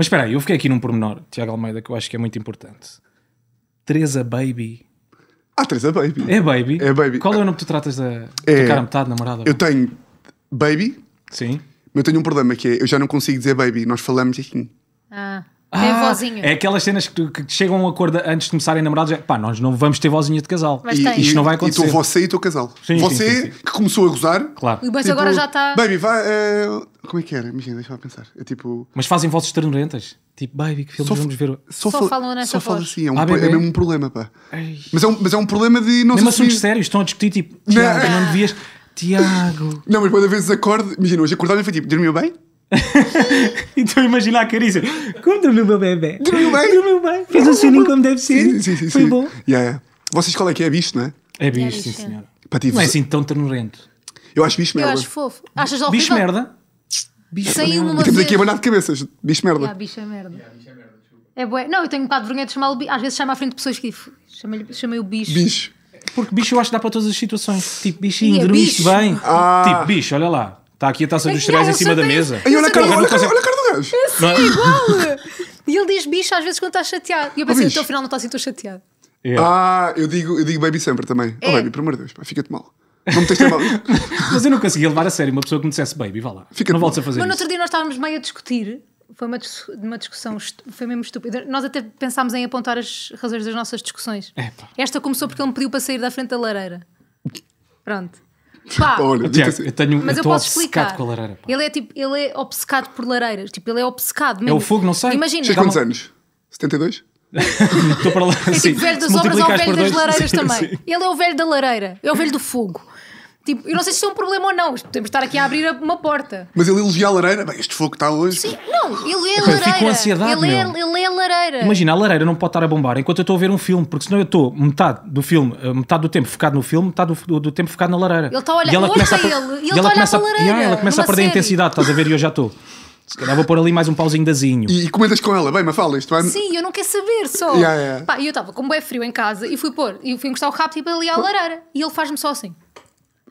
Mas espera aí, eu fiquei aqui num pormenor, Tiago Almeida, que eu acho que é muito importante. Teresa Baby. Ah, Teresa Baby. É Baby? É Baby. Qual é o nome que tu tratas da é... cara metade, namorada? Eu tenho Baby. Sim. Mas eu tenho um problema que é, eu já não consigo dizer Baby, nós falamos assim. Ah. Tem ah, vozinha. É aquelas cenas que, que chegam a um acordo antes de começarem namorados. É, pá, nós não vamos ter vozinha de casal. Mas e, tem. Isto não vai acontecer. Então você e o teu casal. Sim, você sim, sim, que começou a gozar. Claro. Mas tipo, agora já está. Baby, vai. Uh, eh, como é que era? Imagina, deixa-me pensar. É tipo. Mas fazem vozes ternurentas. Tipo, baby, que filmes só, vamos ver? Só, só falam nessa só voz. assim. É, um, ah, é mesmo um problema, pá. Mas é, um, mas é um problema de. Não Mesmo assuntos se... sérios. Estão a discutir, tipo, Tiago, não, não devias. Tiago. Não, mas quando a vezes acordo. Imagina, hoje acordava e foi tipo, dormiu bem? então imagina a Carícia conta o meu bebê do meu bem do meu bem fez um sininho como deve ser sim, sim, sim, foi bom yeah, yeah. vocês qual é que é? é bicho não é? é bicho, é bicho sim senhora Pativo. não é assim tão ternurento eu acho bicho merda eu acho fofo achas horrível bicho merda bicho merda. uma temos aqui a banhar de cabeças bicho merda yeah, bicho é merda yeah, bicho é merda é bué. Não, eu tenho um bocado de vergonha de chamá-lo bicho. Às vezes chama à frente de pessoas que chamei o bicho. Bicho. Porque bicho eu acho que dá para todas as situações. Tipo, bichinho, é dormiste bicho. bem. Ah. Tipo, bicho, olha lá. Está aqui a taça dos três em cima da mesa. E olha a cara do gajo. Olha a cara do gajo. Sim, é? igual. E ele diz bicho às vezes quando está chateado. E eu pensei, até oh, o final não está assim, estou chateado. É. Ah, eu digo, eu digo baby sempre também. Oh, é. baby, pelo amor de Deus, fica-te mal. Não me tens mal. Mas eu não conseguia levar a sério uma pessoa que me dissesse baby, vá lá. Fica não voltes a fazer Mas no outro dia nós estávamos meio a discutir. Foi uma, uma discussão, foi mesmo estúpida. Nós até pensámos em apontar as razões das nossas discussões. Esta começou porque ele me pediu para sair da frente da lareira. Pronto. Pá, Olha, Tiago, assim. eu tenho, mas eu, eu posso explicar. Com a lareira, pá. Ele é tipo, ele é obcecado por lareiras, tipo, ele é obcecado. Mesmo. É o fogo, não sei. Imagina. Tens quantos anos? 72? Estou para lá. É tipo velho das obras o velho das lareiras sim, também. Sim. Ele é o velho da lareira, é o velho do fogo. Tipo, eu não sei se isso é um problema ou não. Podemos estar aqui a abrir uma porta. Mas ele elogia a lareira. Bem, este fogo está hoje. Sim, não, ele é a lareira. Fico com ansiedade, ele, é, ele é a lareira. Imagina, a lareira não pode estar a bombar enquanto eu estou a ver um filme, porque senão eu estou metade do filme, eh, metade do tempo focado no filme, metade do, do tempo focado na lareira. Ele está a olhar, e ela começa a, ele, ele e ela começa a, lareira, ela começa a perder a intensidade, estás a ver? E eu já estou. Se calhar vou pôr ali mais um pauzinho dazinho. E, e comentas com ela, bem, mas fala isto, vai. Sim, eu não quero saber só. Yeah, yeah. e eu estava com um bué frio em casa e fui pôr, e fui encostar o rápido tipo, ali à lareira. E ele faz-me só assim e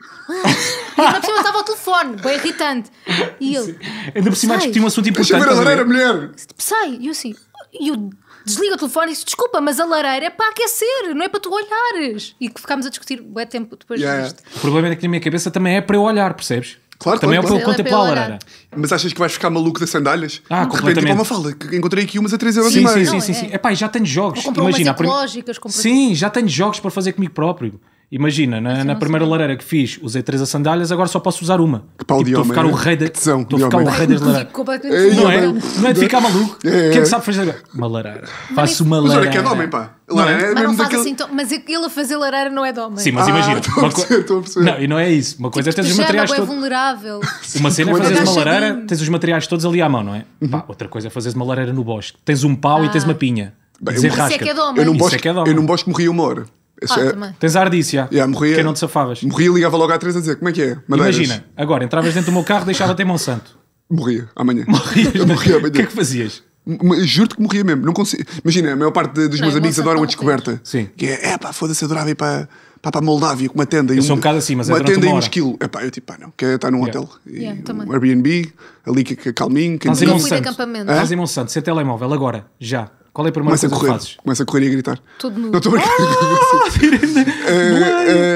ainda por cima estava ao telefone, bem irritante. E ele. Ainda por cima acho que tinha um assunto importante. Deixa eu ver a lareira, mulher! sai! E eu assim. E eu desligo o telefone e disse: Desculpa, mas a lareira é para aquecer, não é para tu olhares. E que ficámos a discutir bem tempo depois yeah. disto. O problema é que na minha cabeça também é para eu olhar, percebes? Claro, Também claro, é para eu é contemplar a lareira. Mas achas que vais ficar maluco das sandálias? Ah, De repente, como fala, que encontrei aqui umas a 3 euros sim, e meio. Sim, sim, sim. É. pá, já tenho jogos. Imagina, umas prim... sim, já tenho jogos para fazer comigo próprio. Imagina, na, na primeira lareira que fiz, usei três a sandálias, agora só posso usar uma. Que pau tipo, de homem. Estou a ficar né? o rei da. Estou a ficar o rei das lareiras. não, é, não é de ficar maluco. É. é. Quem é sabe fazer agora? Uma lareira. Faço uma lareira. Mas olha que é de homem, pá. Lareira é mesmo daquele... assim, mas ele a fazer lareira não é de homem. Sim, mas imagina. Ah, uma co... a não, e não é isso. Uma tipo, coisa tipo, é teres os materiais todos. é vulnerável. Uma cena é, é fazer uma lareira, tens os materiais todos ali à mão, não é? Uhum. outra coisa é fazer uma lareira no bosque. Tens um pau e tens ah. uma pinha. Bem, isso é que é de homem. Eu não gosto que morri uma hora. É- Tens a ardícia. Yeah, morria, que é não te safavas. Morria e ligava logo à três a dizer como é que é? Madeiras. Imagina, agora entravas dentro do meu carro deixava-te em Monsanto. Morria amanhã. Morrias, eu morria amanhã. O que é que fazias? Juro-te que morria mesmo. Não consigo... Imagina, a maior parte dos não, meus amigos adoram a descoberta. Sim. Que é, é pá, foda-se, adorava ir para, pá, para a Moldávia com uma tenda. Eu e um, um bocado assim, mas é Uma tenda uma e um esquilo. É pá, eu tipo, pá, ah, não. Quer estar num yeah. hotel. Yeah, um Airbnb, ali que, que calminho. Estás em Monsanto. Estás em Monsanto, sem telemóvel, agora, já. Qual é a primeira começa coisa a correr, que fazes? Começa a correr e a gritar. Tudo nu. Não estou ah! eh, é?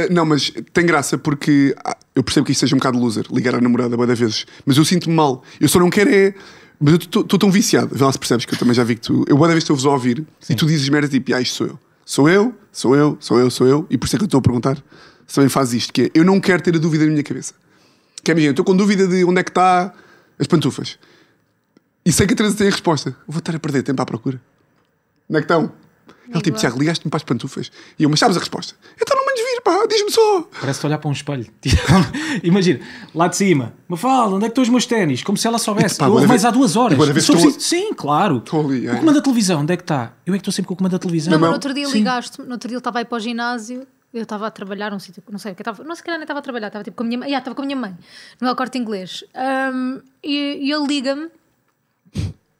eh, não, mas tem graça porque ah, eu percebo que isto seja um bocado loser, ligar à namorada boa vezes, mas eu sinto-me mal. Eu só não quero é. Mas eu estou tão viciado. Vê lá se percebes que eu também já vi que tu. Eu boa vez estou-vos a ouvir Sim. e tu dizes merda tipo, ah, isto sou eu. Sou eu, sou eu, sou eu, sou eu. E por isso é que eu estou a perguntar se também fazes isto, que é eu não quero ter a dúvida na minha cabeça. Que é, imagina, estou com dúvida de onde é que está as pantufas. E sei que a Teresa tem a resposta. Vou estar a perder tempo à procura. Onde é que estão? Ele tipo, Tiago, ligaste-me para as pantufas? E eu, mas sabes a resposta? Então não me vir, pá, diz-me só. Parece-te olhar para um espelho. Imagina, lá de cima, me fala onde é que estão os meus ténis? Como se ela soubesse. Pá, eu, mas há duas horas. Eu estou... preciso... Sim, claro. Ali, o é. comando da televisão, onde é que está? Eu é que estou sempre com o comando da televisão. Não, mas no outro dia ligaste-me, no outro dia ele estava aí para o ginásio eu estava a trabalhar num sítio, não sei o que estava, não sei que nem estava a trabalhar, estava tipo com a minha mãe, estava com a minha mãe, no meu corte inglês. Um, e, e ele liga-me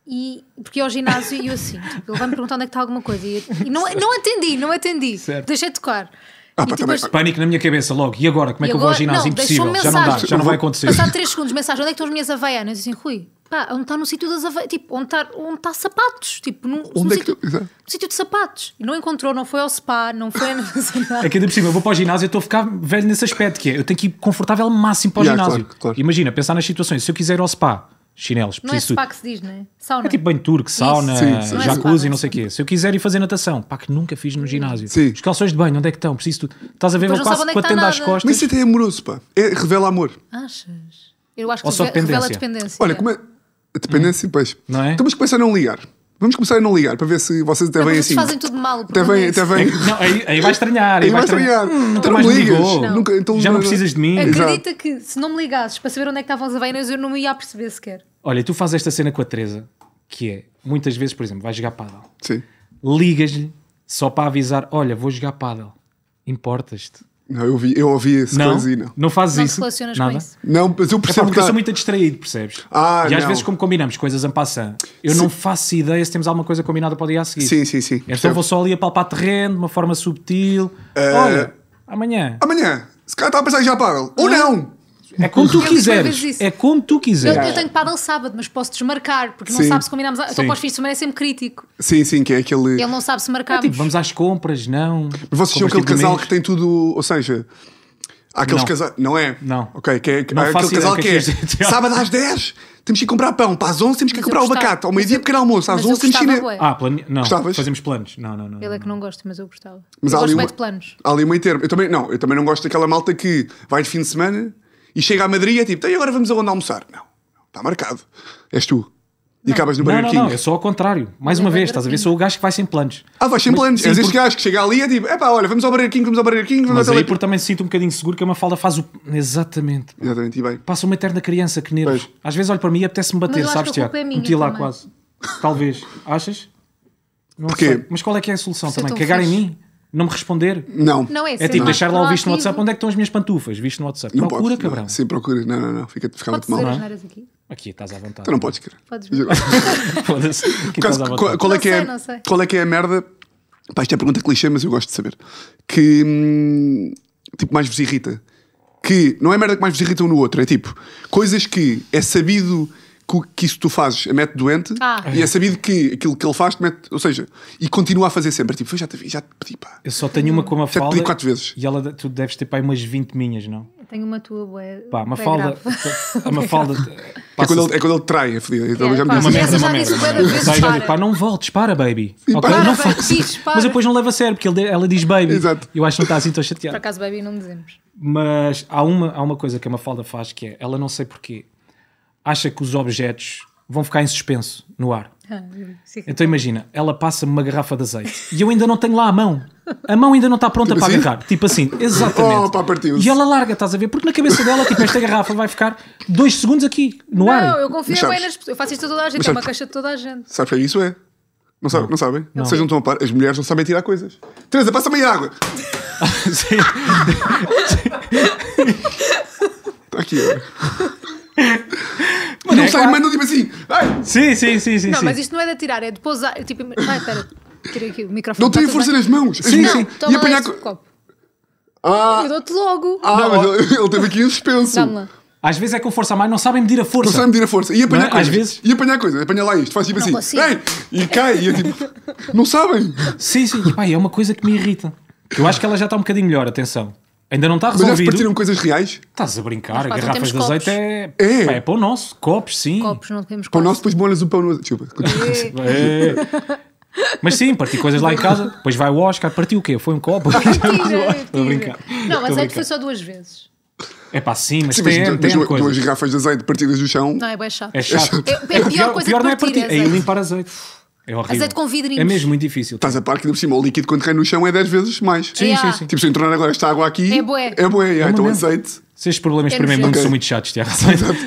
e, porque ao ginásio e eu assim, tipo, ele vai me perguntar onde é que está alguma coisa. E, eu, e não, não atendi, não atendi. Certo. Deixei de tocar. Ah, pá, depois... Pânico na minha cabeça logo. E agora? Como é que agora... eu vou ao ginásio? Não, Impossível. Já não dá, já não vai acontecer. Passar 3 segundos, mensagem: onde é que estão as minhas aveianas? E assim, Rui, pá, onde está no sítio das aveianas? Tipo, onde está onde está sapatos? Tipo, num, onde no, é sítio, que... no sítio de sapatos. E não encontrou, não foi ao spa, não foi a. Assim, é que ainda por cima, eu vou para o ginásio e estou a ficar velho nesse aspecto, que é eu tenho que ir confortável máximo para o yeah, ginásio. Claro, claro. Imagina, pensar nas situações. Se eu quiser ir ao spa chinelos. Não é spa que se diz, né? É tipo banho turco, sauna, sim, sim. Eh, jacuzzi, não é sei o quê. Se eu quiser ir fazer natação, pá, que nunca fiz no ginásio. Sim. Os calções de banho, onde é que estão? Preciso tudo. Estás a ver, vou quase batendo às costas. Mas isso até é amoroso, pá. É, revela amor. Achas? Eu acho que Ou só revela dependência. Olha, como é. Dependência, hum. pois. Não é? Temos então, que começar a não ligar. Vamos começar a não ligar para ver se vocês até vêm assim. fazem tudo mal. Até vem, até vem. Não, aí, aí vai estranhar. Aí, aí vai estranhar. Hum, então não me ligas. Não. Nunca, então, Já não precisas de mim. Acredita Exato. que se não me ligasses para saber onde é que estavam as aveiras, eu não me ia perceber sequer. Olha, tu fazes esta cena com a Teresa, que é muitas vezes, por exemplo, vais jogar paddle. Sim. Ligas-lhe só para avisar: olha, vou jogar paddle. Importas-te. Não, eu, vi, eu ouvi esse não, não. Não fazes não isso. Não relacionas nada. com isso. Não, mas eu percebo. É porque que... eu sou tá- muito distraído, percebes? Ah, e às não. vezes, como combinamos coisas em passant, eu sim. não faço ideia se temos alguma coisa combinada para o dia a seguir. Sim, sim, sim. Então percebo. vou só ali a palpar terreno de uma forma subtil. Uh... Olha, amanhã. Amanhã. Se calhar está a pensar já, Paulo. Ou não! É como tu quiseres. É como tu quiseres. Eu, eu tenho que parar sábado, mas posso desmarcar, porque não sabe se combinamos. Então Sim. para os fins de semana é sempre crítico. Sim, sim, que é aquele. Ele não sabe se marcar. É tipo, vamos às compras, não. Mas vocês são aquele tipo casal que tem tudo. Ou seja, há aqueles Não. casais. Não é? Não. Ok, que é, Não aquele casal que que é, é que é. sábado às 10 temos que ir comprar pão, para as 11 temos que ir Mas comprar o gostava. abacate, ao meio-dia pequeno almoço, às 11 temos que ir. Ah, plane... não. Gostavas? Fazemos planos. Não, não, não. Ele é que não gosta, mas eu gostava. Mas eu há gosto ali uma- de planos. Há ali meio termo. Eu também, não, eu também não gosto daquela malta que vai de fim de semana, e chega a Madrid e é tipo, então, e agora vamos aonde almoçar? Não, está marcado. És tu. E não, acabas no Burger não, King. Não, é só ao contrário. Mais uma vez, estás a ver? Sou o gajo que vai sem planos. Ah, vai sem mas, planos. Sim, És este porque... gajo que chega ali e é tipo, epá, olha, vamos ao Burger King, vamos ao Burger King, vamos Mas aí por também sinto um bocadinho seguro que a Mafalda faz o... Exatamente. Exatamente, e bem. Passa uma eterna criança, que nervos. Às vezes olho para mim e apetece-me bater, sabes, é Tiago? É Meti lá quase. Talvez. Achas? Não Porquê? Sei. Mas qual é que é a solução também? Cagar em mim? Não me responder? Não. Não é, é tipo, deixar lá o visto no WhatsApp. Onde é que estão as minhas pantufas? Visto no WhatsApp. Não procura, pode, cabrão. Não. Sim, procura. Não, não, não. Fica, fica muito mal. Não. Aqui? aqui estás à vontade. Tu não podes, querer. Podes. Foda-se. qual, é que é, qual é que é a merda? Pá, isto é pergunta clichê, mas eu gosto de saber. Que hum, tipo mais vos irrita. Que não é merda que mais vos irrita um no outro, é tipo coisas que é sabido que isso tu fazes mete doente ah. e é sabido que aquilo que ele faz te mete, ou seja, e continua a fazer sempre. Tipo, já te já te pedi, pá. Eu só tenho uma com uma falda. Já te pedi quatro vezes. E ela, tu deves ter pá, umas 20 minhas, não? tenho uma tua, bué. Pá, uma falda. A É quando, ele, é quando ele trai, é fodido. Então, é, já pá, me disse uma merda, uma merda. Pá, não voltes, para, baby. Sim, okay, para, não para, diz, para. Mas depois não leva a sério, porque ele, ela diz baby. Exato. Eu acho que não está assim, estou chateado. Por acaso, baby, não dizemos. Mas há uma, há uma coisa que a Mafalda faz que é, ela não sei porquê, acha que os objetos vão ficar em suspenso no ar. Ah, então imagina, ela passa-me uma garrafa de azeite e eu ainda não tenho lá a mão. A mão ainda não está pronta tipo para assim? agarrar. Tipo assim, exatamente. Oh, pá, e ela larga, estás a ver? Porque na cabeça dela, tipo, esta garrafa vai ficar dois segundos aqui no não, ar. Não, eu confio bem nas pessoas. Eu faço isto a toda a gente, é uma caixa de toda a gente. Sabes que isso é? Não, sabe, não. não sabem? Não. Sejam tão a par. As mulheres não sabem tirar coisas. Teresa, passa-me água! Está aqui, olha. Mas não é, sei, claro. mandam tipo assim. Ai. Sim, sim, sim, sim. Não, sim. mas isto não é de atirar, é de pousar. É tipo, ai, espera, tirei aqui o microfone. Não tá tenho força bem. nas mãos. Sim, assim, não, sim. Toma e apanhar. Co... Copo. Ah. Eu dou-te logo. Ah, não, mas ó. ele teve aqui em suspenso. Dá-me lá. Às vezes é com força a mais, não sabem medir a força. Não sabem medir a força. E apanhar é? coisas. Às vezes... E apanhar coisas. Apanha lá isto. Faz tipo assim. Ei! E cai. E eu é tipo. não sabem. Sim, sim. E, pá, é uma coisa que me irrita. Eu acho que ela já está um bocadinho melhor, atenção. Ainda não está resolvido. Mas já se partiram coisas reais? Estás a brincar, Mas, garrafas de copos. azeite é... É. É. é pão nosso, copos sim. Copos, não copos. Para o nosso, depois molhas o pão no. Desculpa. É. é. Mas sim, parti coisas lá em casa, depois vai o Oscar, partiu o quê? Foi um copo? Estou a brincar. Não, mas azeite foi só duas vezes. É pá, sim, mas Sim, tem, então tem duas, coisas. duas garrafas de azeite partidas do chão. Não, é bem chato. É chato. É, é a pior é coisa pior não é partir, partir, é, é limpar azeite. É horrível. Azeite com vidrinhos. É mesmo muito difícil. Estás a par que, por cima, o líquido quando cai no chão é 10 vezes mais. Sim, sim, sim. Tipo, se eu entrar agora esta água aqui... É bué. É bué, é, então azeite... Se estes problemas é para mim okay. são muito chatos, Tiago.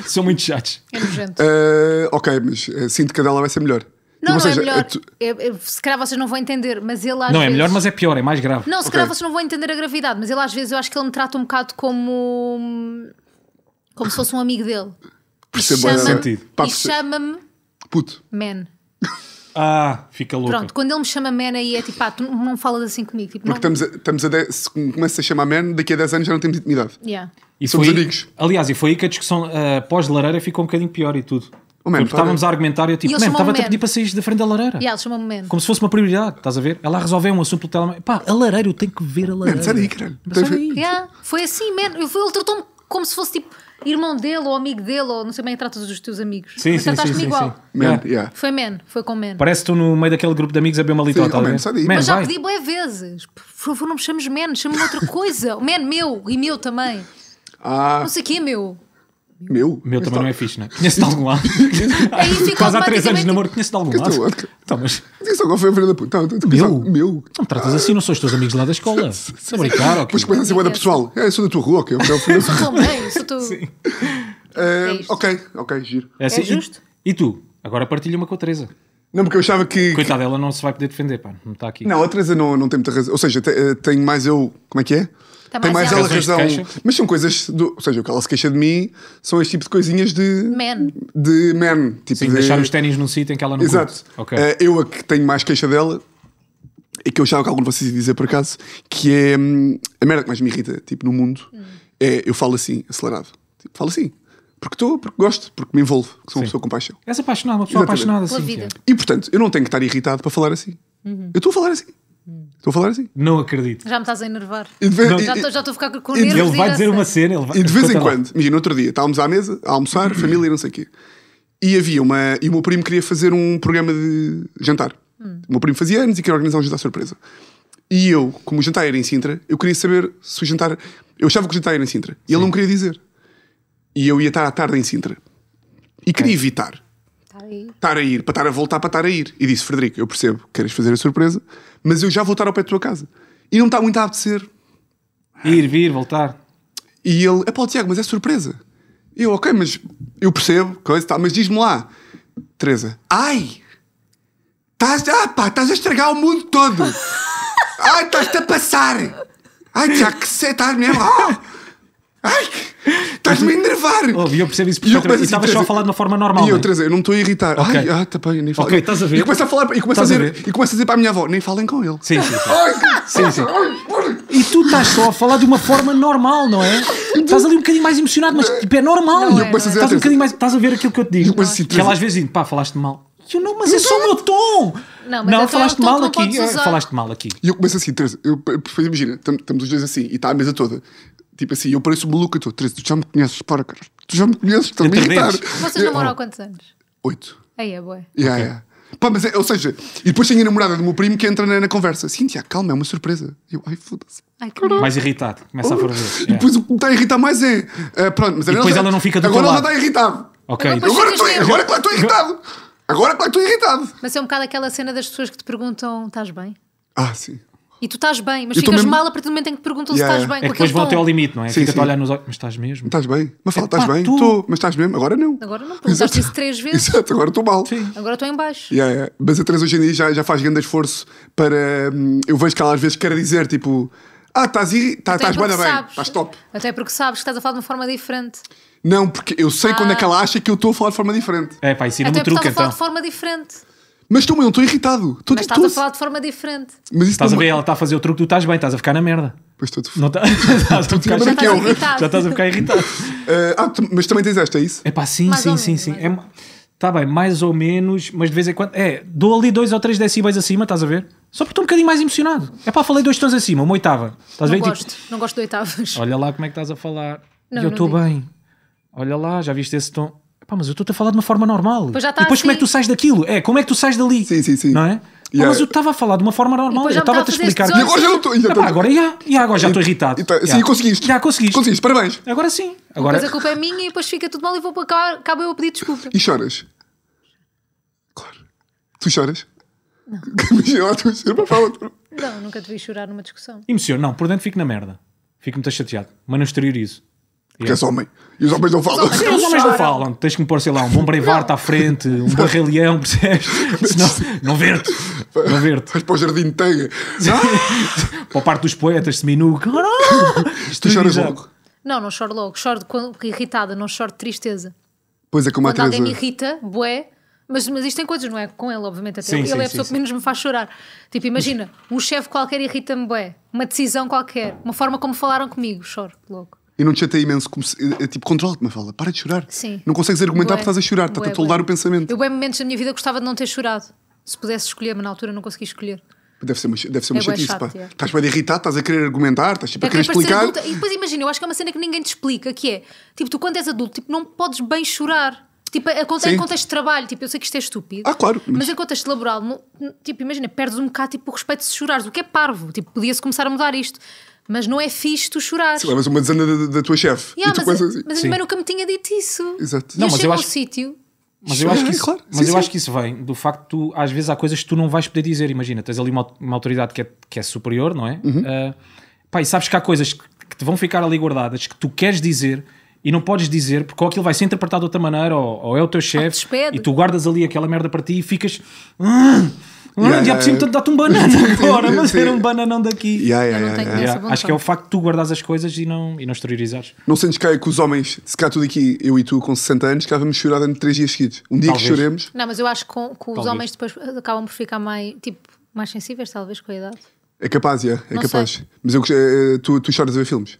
são muito chatos. É Uh, ok, mas uh, sinto que a dela vai ser melhor. Não, tipo, não é seja, é melhor. Eh, tu... Eu, se calhar vocês não vão entender, mas ele às Não, é vezes... é melhor, mas é pior, é mais grave. Não, se okay. calhar vocês não vão entender a gravidade, mas ele às vezes eu acho que ele me trata um bocado como. como se fosse um amigo dele. Percebo e chama-me. e chama Puto. Man. Ah, fica louco. Pronto, quando ele me chama man aí é tipo, ah, tu não falas assim comigo. Tipo, Porque não... estamos a, estamos a se começa a chamar man, daqui a 10 anos já não temos intimidade. Yeah. E Somos foi, amigos. Aliás, e foi aí que a discussão uh, pós-lareira ficou um bocadinho pior e tudo. Oh, man, Porque estávamos a argumentar e eu tipo, e man, estava a pedir para sair da frente da lareira. Yeah, man. Como se fosse uma prioridade, estás a ver? Ela resolveu um assunto pelo telemóvel. Pá, a lareira, eu tenho que ver a lareira. Man, sai daí, caralho. Sai então, daí. Yeah, foi assim, man. Ele tratou-me como se fosse tipo irmão dele ou amigo dele, ou não sei bem, tratas os teus amigos. Sim, mas sim, sim, sim, igual. Sim. Man, yeah. Yeah. Foi men, foi com men. Parece tu no meio daquele grupo de amigos a é beber uma litota. Oh, man, né? mas já vai. pedi boé vezes. Por favor, não me chames men, chama-me outra coisa. Men, meu e meu também. Ah. Não sei o é meu. Meu? Meu também não é fixe, né? Conheço de algum lado. Quase há 3 anos de namoro, conheço de algum lado. Então, mas. Isso agora foi a da puta. Meu? Meu. Não me tratas assim, não sou os teus amigos lá da escola. Se a brincar, ok. Depois começa a ser boa pessoal. É, sou da tua rua, ok. Eu sou também mãe, sou tu. Sim. É, é ok, ok, giro. É, assim, é justo. E tu? Agora partilha uma com a Teresa. Não, porque eu achava que. Coitada, ela não se vai poder defender, pá, não está aqui. Não, a Teresa não, não tem muita razão. Ou seja, eh, tenho mais eu. Como é que é? Tá tem mais ela razão. Mas são coisas. Do, ou seja, o que ela se queixa de mim são este tipo de coisinhas de. Man. De man. Tipo Sim, de... deixar os ténis num sítio em que ela não Exato. Okay. Uh, eu a que tenho mais queixa dela é que eu já que algum de vocês ia dizer por acaso, que é hum, a merda que mais me irrita, tipo, no mundo, hum. é eu falo assim, acelerado. Tipo, falo assim. Porque estou, porque gosto, porque me envolvo, que sou Sim. uma pessoa com paixão. És apaixonada, uma pessoa Exatamente. apaixonada assim. E portanto, eu não tenho que estar irritado para falar assim. Uhum. Eu estou a falar assim. Estou a falar assim? Não acredito. Já me estás a enervar. não, e, já, estou, a ficar com nervos. Ele vai dizer uma cena. Ele vai... E de vez em quando, imagina, outro dia, estávamos à mesa, a almoçar, família e não sei o quê. E havia uma. E o meu primo queria fazer um programa de jantar. Hum. O meu primo fazia anos e queria organizar um jantar surpresa. E eu, como o jantar era em Sintra, eu queria saber se o jantar. Eu achava que o jantar era em Sintra. E ele não queria dizer. E eu ia estar à tarde em Sintra. E queria é. evitar estar a ir. Estar a ir, para estar a voltar, para estar a ir. E disse, Frederico, eu percebo que queres fazer a surpresa, mas eu já vou estar ao pé da tua casa. E não está muito a apetecer. Ir, vir, voltar. E ele, é pá, Tiago, mas é surpresa. Eu, ok, mas eu percebo, coisa tal, mas diz-me lá, Teresa, ai, estás, ah, pá, estás a estragar o mundo todo. Ai, estás-te a passar. Ai, Tiago, que você estás ah, mesmo. Oh! Ai, estás-me a enervar! Oh, eu percebo isso perfeitamente. E estava só a falar de uma forma normal. E eu, é? Teresa, eu não estou a irritar. Okay. Ai, ah, tá bem, nem falo. Ok, estás a ver? E começa a falar, e começa a, dizer, e começa a dizer para a minha avó, nem falem com ele. Sim, sim. Ai, sim, sim. E tu estás só a falar de uma forma normal, não é? Estás ali um bocadinho mais emocionado, mas tipo, é normal. Não, é, não Estás um bocadinho mais. Estás a ver aquilo que eu te digo. Que ela às vezes diz, pá, falaste mal. Eu não, mas é só o meu tom! Não, mas então falaste, mal aqui, falaste mal aqui. E eu começo assim, Teresa, eu, imagina, estamos os dois assim, e está a mesa toda. Tipo assim, eu pareço maluco e tu, Teresa, tu já me conheces, para, cara. Tu já me conheces, estás-me a irritar. Vocês é, namoram há oh. quantos anos? Oito. Aí é boa. Yeah, okay. yeah. Pá, mas é, ou seja, e depois tenho a namorada do meu primo que entra na, na conversa. Cíntia, calma, é uma surpresa. Eu, ai, foda-se. Mais irritado, começa oh. a fazer E depois é. o que me está a irritar mais é. Uh, pronto, mas e depois ela, ela, não fica do Agora ela está irritado. Ok, agora, agora, estou, agora claro, estou irritado. Agora claro, estou irritado. Mas é um bocado aquela cena das pessoas que te perguntam: estás bem? Ah, sim. E tu estás bem, mas eu ficas mesmo... mal a partir do momento em que perguntam yeah, se estás bem. É que depois vão até ao limite, não é? Fica-te a olhar nos olhos, mas estás mesmo? Estás bem? Mas fala, é, estás bem? Estou, mas estás mesmo? Agora não. Agora não, perguntaste isso três vezes. Exato, agora estou mal. Sim. Agora estou em baixo. Yeah, yeah. Mas a Teresa hoje em dia já, já faz grande esforço para... Hum, eu vejo que ela às vezes quer dizer, tipo... Ah, estás, tá, estás bem, bem, estás top. Até porque sabes que estás a falar de uma forma diferente. Não, porque eu sei ah. quando é que ela ah. acha que eu estou a falar de forma diferente. É pá, isso não um truque então. Até estás a falar então. de forma diferente. Mas estou, eu estou irritado. mas estás a falar de forma diferente. Mas estás a ver, é- ela está a fazer o truque, tu estás bem, estás a ficar na merda. Pois estou estás a tá- ficar já, estás é já estás a ficar irritado. Uh, ah, tu, mas também tens esta, é isso? É pá, sim, mais sim, sim, menos, sim. Está é, tá bem, mais ou menos, mas de vez em quando. É, dou ali dois ou três decibéis acima, estás a ver? Só porque estou um bocadinho mais emocionado. É pá, falei dois tons acima, uma oitava. Estás não a ver? Tipo, gosto, tipo... não gosto de oitavas. Olha lá como é que estás a falar. Não, eu estou bem. Olha lá, já viste esse tom. Pá, mas eu estou-te a falar de uma forma normal. Pois já tá e depois assim. como é que assim. tu sais daquilo? É, como é que tu sais dali? Sim, sim, sim. Não é? Yeah. Pá, mas eu estava a falar de uma forma normal, eu estava a te explicar. E agora já estou. agora yeah, agora já estou irritado. Então, yeah. Sim, conseguiste. Já conseguiste. Conseguiste, parabéns. Agora sim. Agora... a culpa é minha e depois fica tudo mal e vou para cá, acabo eu a pedir desculpa. E choras? Claro. Tu choras? Não. não, nunca te vi chorar numa discussão. e senhor não, por dentro fico na merda. Fico muito chateado, mas não exteriorizo. Porque é só homem. E os homens não falam. os homens não falam. Tens que me pôr, sei lá, um bom brevarto à frente, um barrelião, percebes? Senão, não ver-te. Não ver-te. Vais para o jardim de teia. Ah! para a parte dos poetas, seminu. Tu choras logo? Não, não choro logo. Choro quando, irritada, não choro de tristeza. Pois é, como é quando a Quando alguém me irrita, bué, mas, mas isto tem coisas, não é com ele, obviamente, até sim, ele sim, é a pessoa sim, que menos me faz chorar. Tipo, imagina, um chefe qualquer irrita-me bué, uma decisão qualquer, uma forma como falaram comigo, choro logo. E não te chatei imenso. Como se, é, é tipo, controla-te, Mafalda, para de chorar. Sim. Não consegues argumentar porque estás a chorar, está-te a toldar o pensamento. Eu, bem momentos da minha vida, gostava de não ter chorado. Se pudesse escolher, mas na altura não consegui escolher. Deve ser uma, deve ser uma é chatice, chato, pá. Yeah. É. Estás para irritado, estás a querer argumentar, estás tipo, a querer explicar. E depois imagina, eu acho que é uma cena que ninguém te explica, que é, tipo, tu quando és adulto, tipo, não podes bem chorar. Tipo, acontece é, em contexto de trabalho, tipo, eu sei que isto é estúpido. Ah, claro. Mas, mas em contexto laboral, tipo, imagina, perdes um bocado tipo, o respeito se chorares, o que é parvo. Tipo, podia-se começar a mudar isto mas não é fixe tu chorar. Sim, mas uma dezena da, da tua chefe. Yeah, mas mas, assim. mas nunca me tinha dito isso. Exato. Não, mas chego eu acho... ao sítio. Mas eu, acho que, isso, claro. mas sim, eu sim. acho que isso vem do facto que tu, às vezes, há coisas que tu não vais poder dizer. Imagina, tens ali uma, uma autoridade que é, que é superior, não é? Uhum. Uh, pá, e sabes que há coisas que, que te vão ficar ali guardadas que tu queres dizer e não podes dizer porque ou aquilo vai ser interpretado de outra maneira ou, ou é o teu ah, chefe e tu guardas ali aquela merda para ti e ficas. Uh, Yeah, já por cima yeah. dá-te um banana agora, mas era um bananão daqui. Yeah, yeah, yeah, Acho que é o facto de tu guardares as coisas e não, e não exteriorizares. Não sentes é que os homens, se cá tudo aqui, eu e tu com 60 anos, cá vamos chorar dentro de 3 dias seguidos. Um dia talvez. que choremos. Não, mas eu acho que, com, que os talvez. homens depois acabam por ficar mais, tipo, mais sensíveis, talvez, com a idade. É capaz, é, é não capaz. Sei. Mas eu, eh, tu, tu choras a ver filmes?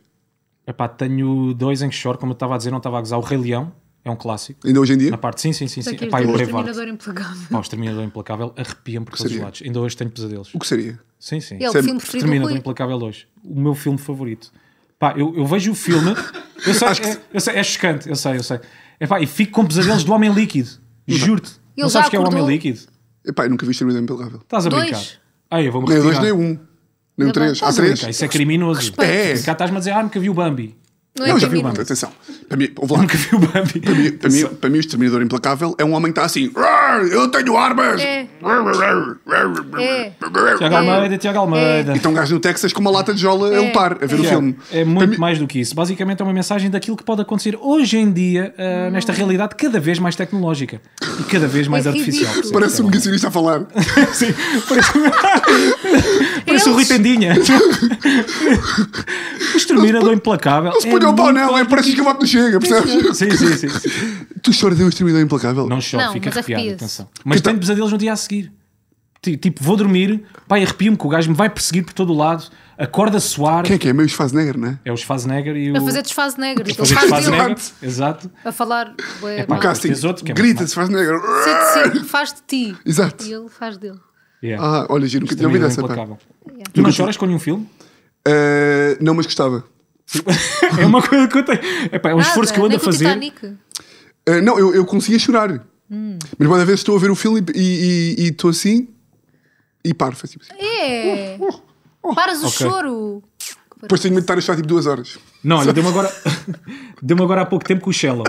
Epá, tenho dois em que choro, como eu estava a dizer, não estava a gozar. O Rei Leão. É um clássico. Ainda hoje em dia? Na parte, sim, sim, sim. sim. Epá, é o Exterminador Implacável. Pá, o Exterminador Implacável arrepia-me por todos os lados. Ainda hoje tenho pesadelos. O que seria? Sim, sim. É o filme preferido Exterminador Implacável 2. O meu filme favorito. Pá, eu, eu vejo o filme... eu, sei, que... é, eu sei, é chocante, eu sei, eu sei. Epá, e fico com pesadelos do Homem Líquido. Juro-te. Não sabes que é o Homem Líquido? Epá, eu nunca vi Exterminador Implacável. Estás a brincar? Dois. eu vou-me Nem dois, nem um. Nem três. Há três. Isso é criminoso. É. Cá estás-me a dizer, ah, nunca vi o Bambi. Não, é já vi o Bambi, atenção. Para mim, o lá nunca vi o Bambi. Para mim, para, mim, para mim, o Exterminador Implacável é um homem que está assim: Eu tenho armas! É. É. Tiago é. Almeida, Tiago Almeida. É. Então, um gajo no Texas com uma lata de jola é. a lutar, a ver o é. filme. É muito mais do que isso. Basicamente, é uma mensagem daquilo que pode acontecer hoje em dia, uh, nesta realidade cada vez mais tecnológica e cada vez mais é artificial. Parece um guitarrista a falar. Sim, parece, parece Eles... o Rui Tendinha. o Exterminador Implacável. Eles é não, pau não, é para ti que o voto não chega, percebes? Sim, sim, sim. sim. tu choras de é um exterminador implacável? Não choro, Não, fica arrepiado, atenção. Mas então- tenho pesadelos no dia a seguir. Tipo, vou dormir, pai, arrepio-me que o gajo me vai perseguir por todo o lado, acorda a suar. Quem é que é? Meio Schwarzenegger, não é? É o Schwarzenegger e o. A fazer desfase negro. Ele fazer faz dele. Schwarzenegger, exato. A falar. É Um casting. outro que é Grita-se, Schwarzenegger. sente faz de ti. Exato. E ele faz dele. Yeah. Ah, olha, giro, nunca tinha ouvido essa. Implacável. Tu não choras com nenhum filme? Eh, não, mas gostava. Tipo, é uma coisa que eu tenho. é um Nada, esforço que eu ando a fazer. Uh, não, eu, eu conseguia chorar. Hum. Mas uma vez estou a ver o filme e estou assim e paro. Faz tipo assim. É. oh. Paras okay. o choro. Depois tenho medo de estar a chorar tipo duas horas. Não, deu-me agora, deu agora há pouco tempo com o Shallow.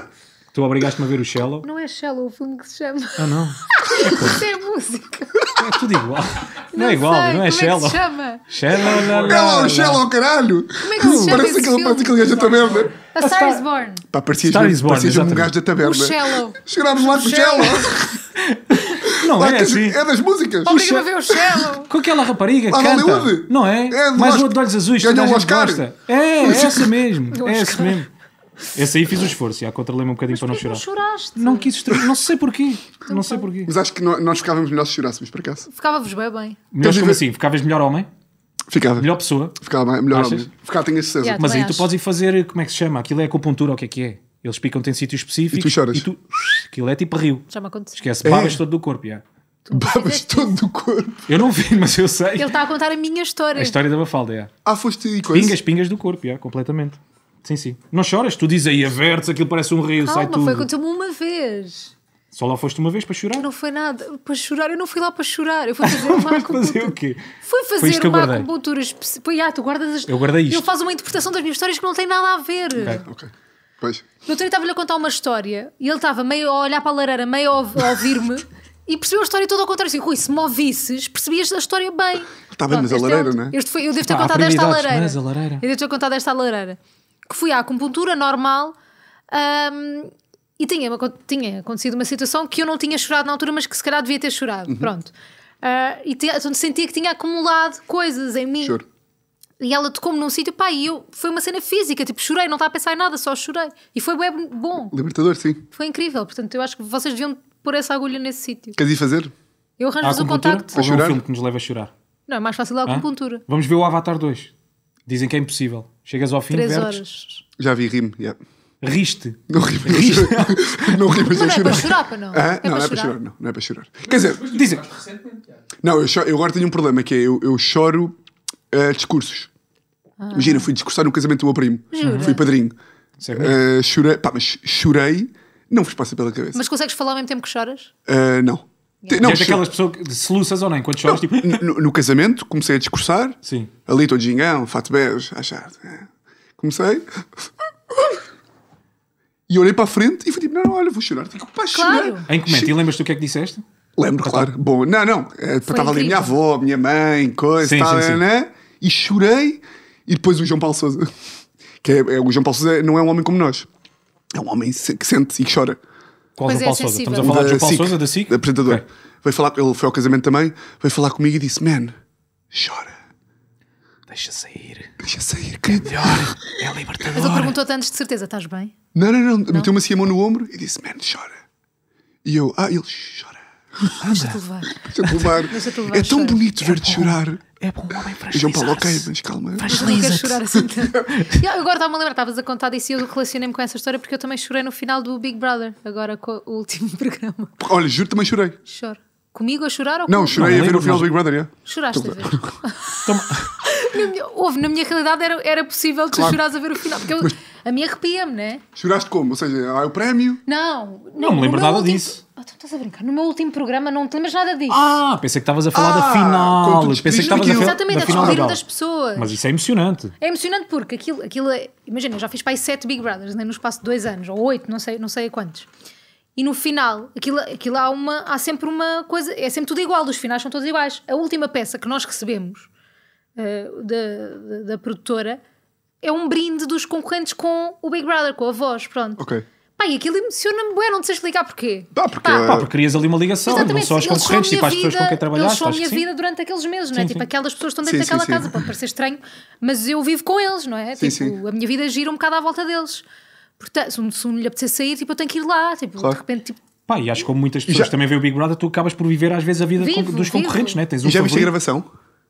Tu obrigaste-me a ver o Shallow? Não é Shallow o filme que se chama. Ah, não. Isso é música. É tudo igual. Não, é não é igual, sei. não é Shallow. Como é que se chama? Shallow, não, não, não. Shallow, caralho. Como é que se chama Parece aquele, parece gajo da taberna. A Star is Born. Pá, parecia Star is Born, parecia um gajo da taberna. O Shallow. Chegámos lá com o Shallow. Não é assim. É das músicas. Obriga-me a ver o Shallow. Com aquela rapariga que canta. Não é? é Mais um de olhos azuis. Ganhou um Oscar. É, é essa mesmo. É essa mesmo. Esse aí fiz o esforço, já contra me um bocadinho mas para não chorar. Não choraste? Não quis não sei porquê. Então, não sei porquê. Mas acho que nós ficávamos melhor se chorássemos, por acaso. Ficava-vos bem bem. Melhor então, como assim? Ficavas melhor homem? Ficava. Melhor pessoa? Ficava melhor Achas? homem. Ficava, ah, tenho a certeza. Yeah, mas aí acho. tu podes ir fazer, como é que se chama? Aquilo é acupuntura, o que é que é? Eles picam-te em sítios específicos. E tu choras. E tu, aquilo é tipo rio. Já me aconteceu. Esquece, é. babas todo do corpo, já. Babas todo do corpo. Eu não vi, mas eu sei. Ele está a contar a minha história. A história da bafalda é. Ah, foste e coisa. Pingas, pingas do corpo, é, completamente. Sim, sim. Não choras? Tu dizes aí, avertes, aquilo parece um rio, Calma, sai tudo. foi aconteceu-me uma vez. Só lá foste uma vez para chorar? Não foi nada. Para chorar, eu não fui lá para chorar. Eu fui fazer uma acupuntura. fazer o quê? Fui fazer foi uma acupuntura específica. Ah, tu guardas as... Eu guardei isto. Ele faz uma interpretação das minhas histórias que não tem nada a ver. Ok, ok. Pois. Eu estava-lhe a contar uma história e ele estava meio a olhar para a lareira, meio a ouvir-me e percebeu a história toda ao contrário. Assim, Rui, se me ouvisses, percebias a história bem. estava mas a é lareira, não é? eu devo ter ah, contado esta lareira. lareira. Eu devo ter contado esta lareira que fui à acupuntura normal um, e tinha, tinha acontecido uma situação que eu não tinha chorado na altura, mas que se calhar devia ter chorado. Uhum. Pronto. Uh, e então sentia que tinha acumulado coisas em mim. Sure. E ela tocou-me num sítio, pá, e eu, foi uma cena física, tipo, chorei, não estava a pensar em nada, só chorei. E foi bem bom. Libertador, sim. Foi incrível, portanto, eu acho que vocês deviam pôr essa agulha nesse sítio. Queres ir fazer? Eu arranjo o contacto. Ou é um filme que nos leva a chorar? Não, é mais fácil a acupuntura. Hã? Vamos ver o Avatar 2. Dizem que é impossível. Chegas ao fim, e horas. Já vi rime, yeah. Riste. Não ri, mas é eu chorei. Não ri, mas Mas eu não é para chorar, não. não, não é para chorar, não, não é para chorar. Quer dizer, Dizem. não, eu, eu agora tenho um problema que é eu, eu choro eh, discursos. Ah. Imagina, fui discursar no casamento do meu primo. Jura? Fui padrinho. Isso é ah, chorei, pá, mas chorei, não vos passa pela cabeça. Mas consegues falar ao mesmo tempo que choras? não. Não, é aquelas pessoas que soluças ou nem, quando choras, tipo... no, no, casamento, comecei a discursar, Sim. ali todo gingão, fato bege, achar. É. Comecei. E olhei para a frente e fui tipo, não, olha, vou chorar. Fico, pá, claro. chorar. Em comenta, che... e lembras-te o que é que disseste? Lembro, claro. Bom, não, não. Estava eh, ali a minha avó, a minha mãe, coisa, sim, tal, sim, né? Sim. Né, e chorei. E depois o João Paulo Sousa. Que é, é, o João Paulo Sousa não é um homem como nós. É um homem que sente e que chora. Qual João é Paulo Souza? Estamos a falar de João Paulo Souza, da SIC? Apresentador. Okay. falar, ele foi ao casamento também, veio falar comigo e disse: Man, chora. Deixa sair. Deixa sair, que é melhor. É libertador. Mas ele perguntou-te antes de certeza: estás bem? Não, não, não. não? Meteu-me assim a mão no ombro e disse: Man, chora. E eu, ah, ele chora. Deixa-te levar. Deixa-te levar. Deixa levar. É tão bonito ver-te é chorar. É bom, homem, fragilizar João Paulo, ok, mas calma. Faz chorar assim tanto. e agora estava-me a lembrar, estavas a contar disso e eu relacionei-me com essa história porque eu também chorei no final do Big Brother, agora com o último programa. Olha, juro, também chorei. Choro. Comigo a chorar ou Não, chorei não, a ver o final do Big Brother, yeah. Choraste a na minha, houve, na minha realidade era, era possível que claro. tu chorasses a ver o final, porque eu, mas, a mim arrepia-me, né? Choraste como? Ou seja, há o prémio? Não. Não, não me lembro nada último, disso. Oh, tu estás a brincar? No meu último programa não te lembras nada disso. Ah, pensei que estavas a falar ah, da final. Pensei que estavas a falar Exatamente, da a final das pessoas. Mas isso é emocionante. É emocionante porque aquilo, aquilo é. Imagina, eu já fiz para aí sete Big Brothers né, no espaço de dois anos, ou oito, não sei, não sei quantos. E no final, aquilo, aquilo há, uma, há sempre uma coisa. É sempre tudo igual, os finais são todos iguais. A última peça que nós recebemos uh, da, da, da produtora é um brinde dos concorrentes com o Big Brother, com a voz, pronto. Ok. Pá, e aquilo emociona-me, bueno, não te sei explicar porquê. Pá, porque, pá. É- pá, porque crias ali uma ligação, Exatamente. não só aos concorrentes, tipo às pessoas com quem trabalhaste. Eles são a minha vida durante aqueles meses, não é? Sim, tipo, sim. aquelas pessoas estão dentro sim, daquela casa, pode parecer estranho, mas eu vivo com eles, não é? tipo, a minha vida gira um bocado à volta deles. Portanto, se um, se lhe apetecer sair, tipo, eu tenho que ir lá, tipo, claro. de repente, tipo, Pá, e acho que como muitas pessoas já... também veem o Big Brother, tu acabas por viver às vezes a vida vivo, dos vivo. concorrentes, né? Tens um e já viste a gravação?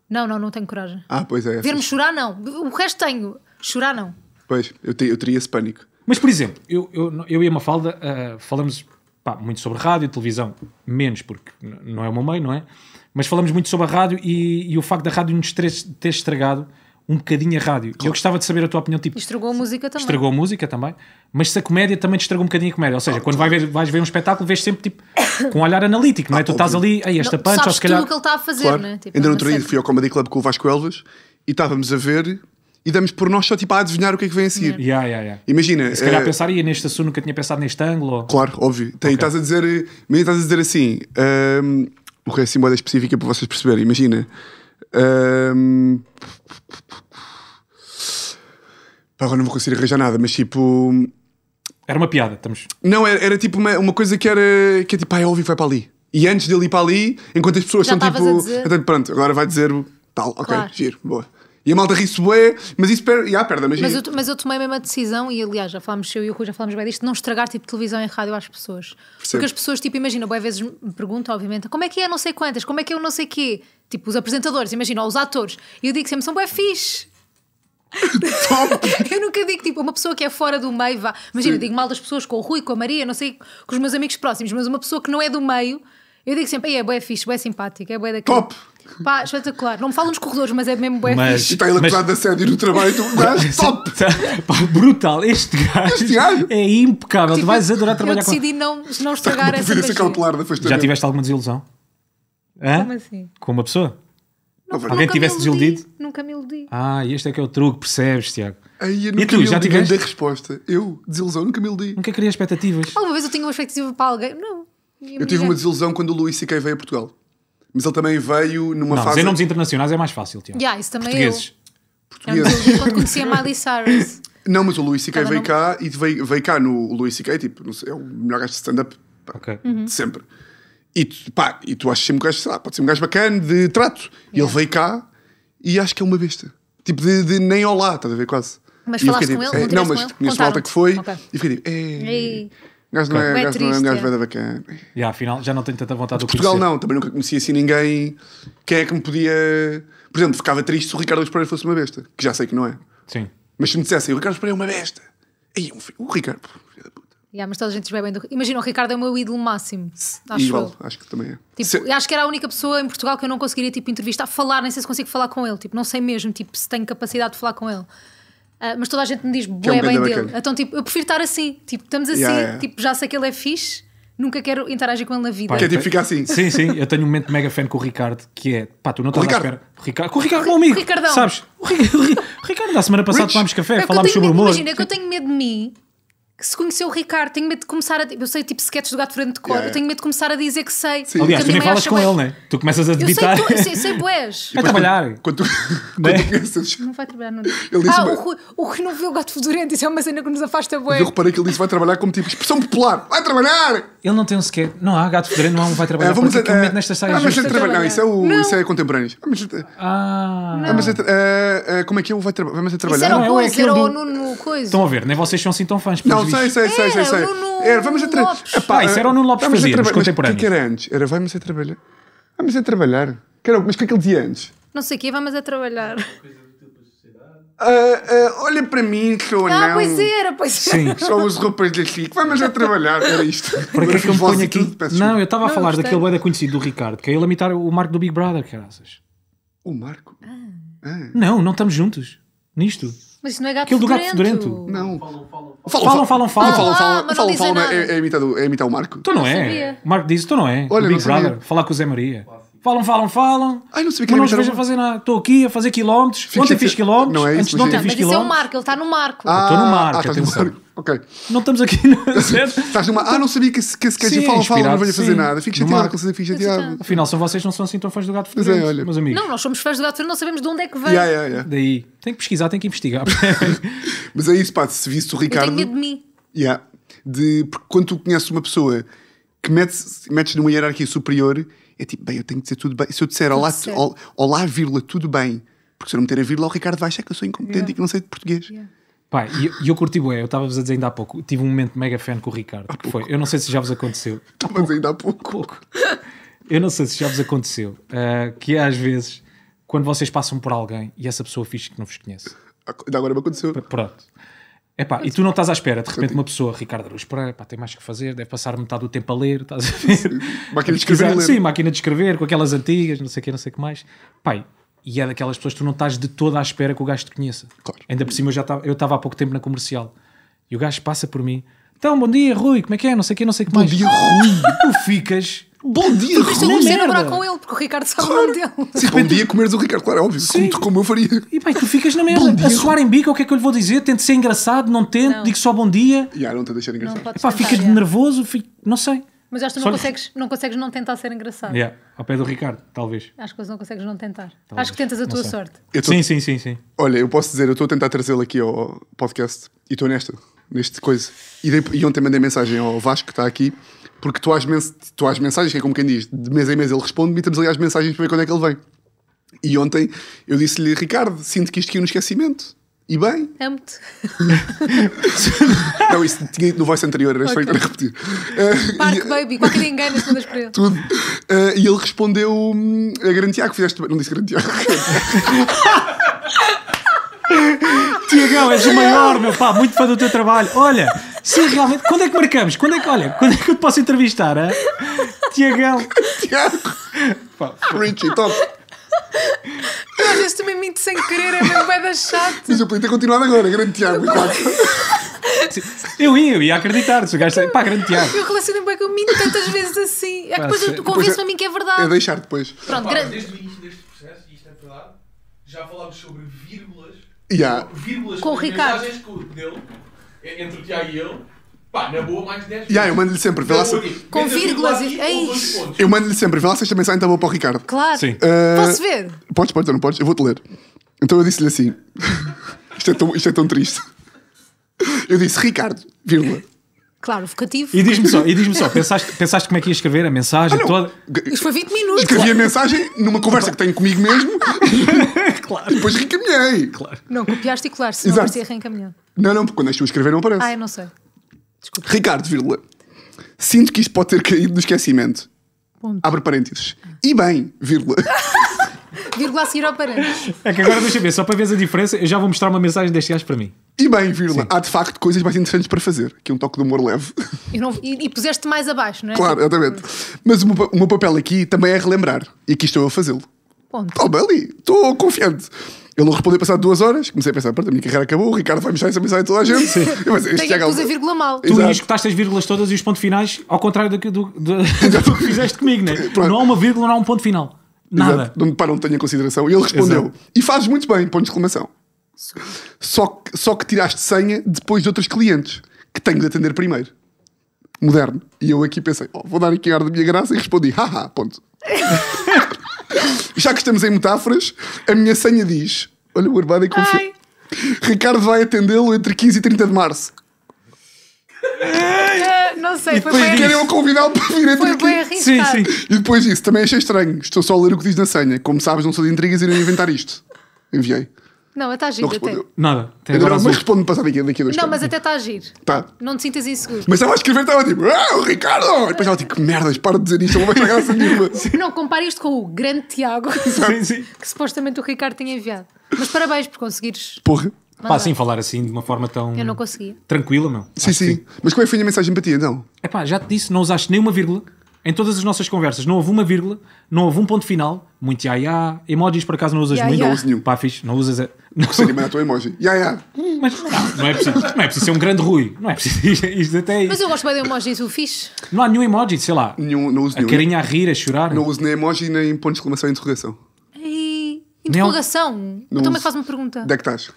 Não, não, não tenho coragem. Ah, pois é. é Ver-me chorar, não. O resto tenho. Chorar, não. Pois, eu, eu teria esse pânico. Mas, por exemplo, eu, eu, eu e a Mafalda uh, falamos pá, muito sobre rádio e televisão, menos porque não é o meu meio, não é? Mas falamos muito sobre a rádio e, e o facto da rádio nos ter, ter estragado um bocadinho a rádio. Eu gostava de saber a tua opinião. Tipo, estragou a música também. Estragou a música também. Mas se a comédia também te estragou um bocadinho a comédia. Ou seja, ah, quando Vais, ver, vais ver um espetáculo, vês sempre tipo, com um olhar analítico, não é? tu ah, estás ali, aí esta não, punch, ou se calhar. tudo o que ele está a fazer, claro. né? Tipo, Ainda no outro dia fui ao Comedy Club com o Vasco Elvas e estávamos a ver e damos por nós só tipo a adivinhar o que é que vem a seguir. Yeah, yeah, yeah. Imagina. Se calhar uh, pensar, ia neste assunto, nunca tinha pensado neste ângulo. Claro, óbvio. Tem, estás, a dizer, eh, estás a dizer assim. Um, ehm, o que é assim, específica para vocês perceberem. Imagina. Um, ehm, pá, agora não vou conseguir arranjar nada, mas tipo. Era uma piada, estamos. Não, era, era tipo uma, uma coisa que era. que é tipo, ah, é óbvio que vai para ali. E antes dele ir para ali, enquanto as pessoas Já estão tipo. A dizer... Então, pronto, agora vai dizer tal, ok, claro. giro, boa. E a malta ri-se bué, mas isso perde, yeah, perde a magia. Mas eu, mas eu tomei a mesma decisão e, aliás, já falámos, eu e o Rui já falámos bem disto, não estragar tipo televisão e rádio às pessoas. Percebo. Porque as pessoas, tipo, imagina, bué vezes me perguntam, obviamente, como é que é não sei quantas, como é que é não sei quê. Tipo, os apresentadores, imagina, ou os atores. E eu digo sempre, são bué fixe. eu nunca digo tipo uma pessoa que é fora do meio, vá. Imagina, digo mal das pessoas com o Rui, com a Maria, não sei, com os meus amigos próximos, mas uma pessoa que não é do meio, eu digo sempre, é boé fixe, boé simpático, é boé daquilo. Top! Pá, espetacular. Não me falam nos corredores, mas é mesmo bem mas, fixe. está ele acusado de assédio no trabalho do gajo. Top! Tá, pá, brutal. Este gajo, este gajo, é impecável. Tipo, tu vais adorar trabalhar com ele. Eu decidi não, não estragar essa esse Já tiveste alguma desilusão? Hã? Como assim? Com uma pessoa? Não, Alguém nunca tivesse desiludido? Nunca me iludi. Ah, este é que é o truque, percebes, Tiago? Aí eu nunca e tu, já tiveste? resposta. Eu, desilusão, nunca me iludi. Nunca queria expectativas. Alguma vez eu tinha uma expectativa para alguém? Não. Eu tive uma desilusão quando o Luís C.K. veio a Portugal mas ele também veio numa não, fase. Dizer nomes internacionais é mais fácil, Tiago. Yeah, isso também Portugueses. Eu. Portugueses. É eu, quando conhecia Miley Cyrus. Não, mas o Louis C.K. veio não... cá e veio, veio cá no Louis C.K. Tipo, sei, é o melhor gajo de stand-up okay. uhum. de sempre. E tu, pá, e tu achas sempre um gajo, sei lá, pode ser um gajo bacana de trato. Yeah. E ele veio cá e acho que é uma besta. Tipo, de, de nem olá, estás a ver quase. Mas e falaste fiquei, tipo, com tipo, ele? Não, é, não mas conheço a volta que foi okay. e fiquei tipo, é. Ei gajo não é, é, gajo não é um é gajo é. bacana. E afinal já não tenho tanta vontade de Portugal conhecer. não, também nunca conhecia assim ninguém. Quem é que me podia. Por exemplo, ficava triste se o Ricardo Luís Pereira fosse uma besta, que já sei que não é. Sim. Mas se me dissessem, o Ricardo Luís Pereira é uma besta. Aí, o Ricardo. Yeah, mas toda a gente bem do... Imagina, o Ricardo é o meu ídolo máximo. Acho Igual, acho que também é. Tipo, se... Acho que era a única pessoa em Portugal que eu não conseguiria tipo, entrevistar, falar, nem sei se consigo falar com ele. Tipo, não sei mesmo tipo, se tenho capacidade de falar com ele. Uh, mas toda a gente me diz, bué é um bem dele. Bacana. Então, tipo, eu prefiro estar assim. Tipo, estamos assim, yeah, yeah. tipo, já sei que ele é fixe, nunca quero interagir com ele na vida. Pá, Quer é tipo ficar assim? Sim, sim. Eu tenho um momento mega fan com o Ricardo, que é, pá, tu não estás à espera. Ricardo, com o Ricardo, o amigo. Ricardão. Sabes? O, Ricardo, da semana passada tomámos café, é falámos sobre o humor. Imagina, é que eu tenho medo de mim que se conheceu o Ricardo, tenho medo de começar a. Eu sei tipo sketches do gato frente de cor, yeah. eu tenho medo de começar a dizer que sei. Sim. Aliás, tu nem falas com ele, né? Tu começas a debitar. Eu sei, tu, sei, sei boés. Vai trabalhar. Quando, quando, né? Não vai trabalhar, não. Ele ah, o, o Rui não viu o gato fedorento, isso é uma cena que nos afasta boé. Eu reparei que ele disse vai trabalhar como tipo expressão popular, vai trabalhar! Ele não tem um sketch, não há gato fedorento, não há um vai trabalhar. Ah, ah, é, vamos a, é, é nestas saias ah, mas é trabalhar, não, isso é, o, não. Isso é contemporâneo Ah, mas, é ah, mas é, é, como é que ele é vai, vai mas a trabalhar? Isso era o, não, é, era o Nuno Coisa. Estão a ver, nem vocês são assim tão fãs. Não, Lopes. Sei, sei, sei, sei, sei. Era, vamos a trabalhar. Ah, isso era o Nuno Lopes vamos fazia, nos contemporâneos. O que, é era antes? Era, vamos a trabalhar. Vamos a trabalhar. Que mas o que é que ele dizia antes? Não sei o quê, vamos a trabalhar. Uh, uh, olha para mim, sou ah, não. Ah, pois era, pois era. Sim. Só os roupas da Chico. Vamos a trabalhar, era isto. Para que é que eu me ponho aqui? Tudo, não, eu estava a falar não, daquele boeda conhecido do Ricardo, que é ele a imitar o Marco do Big Brother, caraças. O Marco? Ah. Ah. Não, não estamos juntos. Nisto. Mas isso não é gato Aquele do gato fedorento. Não. Falam, Falam, falam, falam. Falam, falam, falam. Falam, ah, falam. É imitar é o Marco. Tu não é. O Marco diz: tu não é. Olha, o Big Brother. Falar com o Zé Maria. Falam, falam, falam. Ai, não sabia que mas não os vejo a fazer nada. Estou aqui a fazer quilómetros. Fica Ontem fiz quilómetros. Não é isso, antes de ontem não, fiz mas isso é o Marco, ele está no Marco. Ah, estou tá, tá no Marco, ah, atenção. No marco. Ok. Não estamos aqui certo? Estás numa. Ah, não sabia que que sketch fala, fala, não venho fazer nada. Fico chateado, consigo chateado. Afinal, são vocês não são assim tão fãs do gato fedorento, é, olha. meus amigos. Não, nós somos fãs do gato fedorento, não sabemos de onde é que vem. Yeah, yeah, yeah. Daí. Tem que pesquisar, tem que investigar. mas é isso, pá, se visse o Ricardo. Eu tenho medo de mim. Yeah. De, porque quando tu conheces uma pessoa que metes, metes numa hierarquia superior é tipo, bem, eu tenho que dizer tudo bem. Se eu disser olá, tu, olá, vírgula, tudo bem, porque se eu não meter a vírgula, o Ricardo vai achar que eu sou incompetente yeah. e que não sei de português. Yeah. Pai, e eu, eu curti bué, eu estava-vos a dizer ainda há pouco, tive um momento mega fan com o Ricardo, que foi, eu não sei se já vos aconteceu. dizer ainda há pouco. pouco. Eu não sei se já vos aconteceu, uh, que às vezes, quando vocês passam por alguém e essa pessoa fixe que não vos conhece. Ainda agora me aconteceu. Pronto. Epá, e tu não estás à espera, de repente uma pessoa, Ricardo Aruz Pereira, tem mais que fazer, deve passar metade do tempo a ler, estás a ver? Sim, máquina de escrever. Sim, máquina de escrever, com aquelas antigas, não sei o que, não sei o que mais. Pai, e é daquelas pessoas que tu não estás de toda à espera que o gajo te conheça. Claro. Ainda por cima eu já estava, eu estava há pouco tempo na comercial e o gajo passa por mim, então bom dia Rui, como é que é, não sei o que, não sei o que mais. Bom dia Rui! tu ficas Bom dia, Rui! Mas tu namorar com ele, porque o Ricardo sabe claro. o nome dele. bom dia comeres o Ricardo, claro, é óbvio. Sim. Como, como eu faria. E bem, tu ficas na mesa. a soar em bica, é o que é que eu lhe vou dizer? Tento ser engraçado, não tento, não. digo só bom dia. E yeah, não te deixar engraçado. Não Epá, ficas yeah. nervoso, fico... não sei. Mas acho que não, consegues, não consegues não tentar ser engraçado. Yeah. Ao pé do Ricardo, talvez. Acho que não consegues não tentar. Talvez. Acho que tentas a não tua sei. sorte. Tô... Sim, sim, sim, sim. Olha, eu posso dizer, eu estou a tentar trazê-lo aqui ao podcast e estou nesta, neste coisa. E, de... e ontem mandei mensagem ao Vasco, que está aqui, porque tu às, mens tu às mensagens, que é como quem diz, de mês em mês ele responde-me e temos ali as mensagens para ver quando é que ele vem. E ontem eu disse-lhe, Ricardo, sinto que isto aqui é um esquecimento. E bem. Amo-te. não, isso tinha no voice anterior, era okay. só para repetir. Uh, Parque, ah, e, baby, qualquer engano, mandas para ele. Tudo. Uh, e ele respondeu: hum, a Garantiago, ah, fizeste bem. Não disse Garantiago. Tiagão, és o maior, meu pá, muito fã do teu trabalho. Olha, sim, realmente, quando é que marcamos? Quando é que, olha, quando é que eu te posso entrevistar? Hein? Tiagão. Tiago. Pá, Richie, top. Tu às vezes também minto sem querer, é meu pé da chato. Mas eu podia ter continuado agora, grande Tiago. Eu ia, eu ia acreditar. Se o gajo é, pá, grande Tiago. Eu relaciono-me bem com minto tantas vezes assim. É que depois tu convences-me é. a mim que é verdade. É deixar depois. Pronto, grande. Desde o início deste processo, isto é verdade, já falámos sobre Yeah. Vírgulas com o Ricardo. mensagens dele, entre o Tiago e eu, pá, na boa, mais 10. Yeah, eu mando-lhe sempre, vê lá se- Com vírgulas e- Ei. Eu mando-lhe sempre, vê lá se esta mensagem está boa para o Ricardo. Claro. Sim. Eh, Posso ver? Podes, podes ou não podes? Eu vou-te ler. Então eu disse-lhe assim: isto, é tão, isto é tão triste. Eu disse: Ricardo, vírgula, Claro, vocativo. E diz-me só, e diz só pensaste, pensaste como é que ia escrever a mensagem ah, toda? Isto foi 20 minutos. Escrevi claro. a mensagem numa conversa que tenho comigo mesmo. claro. E depois reencaminhei. Claro. Não, copiaste e colar, se não aparecia reencaminhado. Não, não, porque quando és tu a escrever não aparece. Ah, eu não sei. Desculpa. Ricardo, vírgula. Sinto que isto pode ter caído no esquecimento. Ponto. Abre parênteses. Ah. E bem, vírgula. vírgula a seguir ao parênteses. É que agora deixa ver, só para ver a diferença, eu já vou mostrar uma mensagem deste gajo para mim. E bem, há de facto coisas mais interessantes para fazer. que um toque de humor leve. E, não, e, e puseste mais abaixo, não é? Claro, exatamente. Mas o meu, o meu papel aqui também é relembrar. E aqui estou a fazê-lo. Ponto. Toma ali, estou confiante. Ele não respondeu passado duas horas, comecei a pensar, pronto, a minha carreira acabou, o Ricardo vai mostrar essa mensagem a toda a gente. Sim. Eu pensei, este Tem que a vírgula mal. Tu escutaste as vírgulas todas e os pontos finais, ao contrário do que, do, do, do que fizeste comigo, né? não há uma vírgula, não há um ponto final. Nada. Exato. Não, para não tenha consideração. E ele respondeu, Exato. e fazes muito bem, ponto de exclamação. Só, só que tiraste senha depois de outros clientes que tenho de atender primeiro. Moderno. E eu aqui pensei, oh, vou dar aqui a ar da minha graça e respondi, haha, ponto. Já que estamos em metáforas, a minha senha diz: Olha, o Urbano e é confiante. Ricardo vai atendê-lo entre 15 e 30 de março. Ah, não sei, e foi bem Querem convidá-lo para vir entre foi bem Sim, sim. E depois disso, também achei estranho. Estou só a ler o que diz na senha. Como sabes, não sou de intrigas e não inventar isto. Enviei. Não, está giro. Não respondeu. Até... Nada. Tem agora mas responde-me daqui a dois Não, mas até está a giro. Tá. Não te sintas inseguro. Mas estava a escrever, estava tipo, ah, o Ricardo! E depois ela tipo, que merdas, para de dizer isto, não vai fazer graça nenhuma. Não, compare isto com o grande Tiago, sim, sim. que supostamente o Ricardo tinha enviado. Mas parabéns por conseguires. Porra. Pá, sem falar assim de uma forma tão. Eu não conseguia. Tranquila, meu. Sim, sim. sim. Mas como é que foi a mensagem para ti então? É pá, já te disse, não usaste nenhuma vírgula. Em todas as nossas conversas não houve uma vírgula, não houve um ponto final, muito ia ia, emojis por acaso não usas yeah, muito. Yeah. Não uso nenhum. Pá, fixe, não usas. É- que seria bem a tua emoji. Yeah, yeah. mas não, não, é preciso, não é preciso ser um grande Rui. Não é preciso. Isto, isto isso, Mas eu gosto bem de emojis, o fixe. Não há nenhum emoji, sei lá. Nenhum, não uso a nenhum. carinha a rir, a chorar. Não uso nem emoji, nem ponto de exclamação e interrogação. E... Interrogação? Não Então, me faz uma pergunta. Onde é que estás?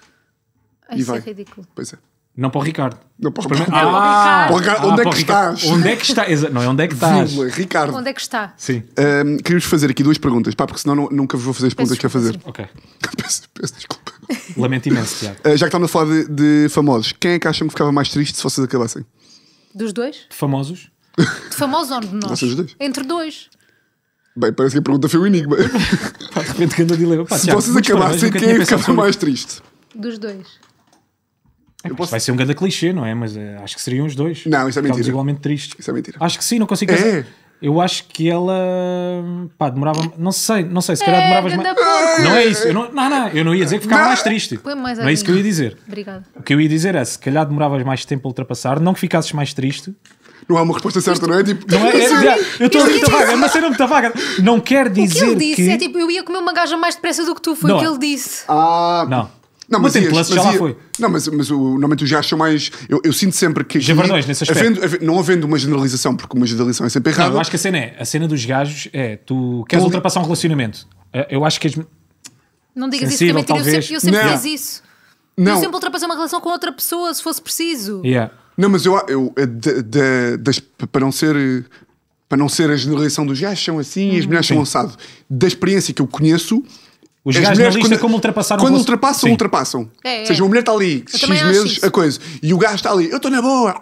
Isso é ridículo. Pois é. Não para o Ricardo. Não para o Ricardo. Ah, para o Ricardo. onde é ah, que estás? Onde é que está? Não é onde é que estás? Ricardo. Onde é que está? Sim. Um, Queríamos fazer aqui duas perguntas, pá, porque senão não, nunca vos vou fazer as perguntas que ia fazer. Ok. peço, peço desculpa. Lamento imenso, Tiago. Uh, já que estamos a falar de, de, famosos, quem é que acham que ficava mais triste se vocês acabassem? Dos dois? De famosos? De famosos ou de nós? dois? Entre dois. Bem, parece que a pergunta foi um enigma. Pá, de repente, que dilema. Pá, se Tiago, vocês acabassem, quem é que ficava mais triste? Dos dois. É posso... Vai ser um grande clichê, não é? Mas eh, acho que seriam os dois. Não, isso é mentira. igualmente triste. Isso é mentira. Acho que sim, não consigo. É. Eu acho que ela. pá, demorava. Não sei, não sei, se calhar é, demoravas mais. Não é isso. Eu não, não, não, eu não ia dizer que ficava não. mais triste. Mais não é isso que eu ia dizer. obrigada O que eu ia dizer é: se calhar demoravas mais tempo a ultrapassar, não que ficasses mais triste. Não há uma resposta certa, não é? Tipo, não é, é, é, é eu estou a muito é tá tipo- vaga, mas era muito vaga. Não quer dizer. O que ele disse que... é tipo: eu ia comer uma gaja mais depressa do que tu, foi não. o que ele disse. Ah. Não. Não, mas, mas, ias, já ia, lá foi. Não, mas, mas o, normalmente os gás são mais. Eu, eu sinto sempre que. já nesse aspecto. Havendo, havendo, não havendo uma generalização, porque uma generalização é sempre errada. Não, eu acho que a cena é. A cena dos gajos é. Tu queres ultrapassar um relacionamento. Eh, eu acho que és. Não digas sensível, isso, eu sempre, eu sempre não. fiz isso. Não. Eu sempre ultrapassei uma relação com outra pessoa, se fosse preciso. Yeah. Não, mas eu. eu é de, de, para não ser. Para não ser a generalização dos gajos são assim e as uhum. mulheres são lançado. Da experiência que eu conheço os as mulheres, quando, como ultrapassaram Quando ultrapassam, Sim. ultrapassam. É, é. Ou seja, uma mulher está ali, eu X meses, a coisa. E o gajo está ali, eu estou na boa.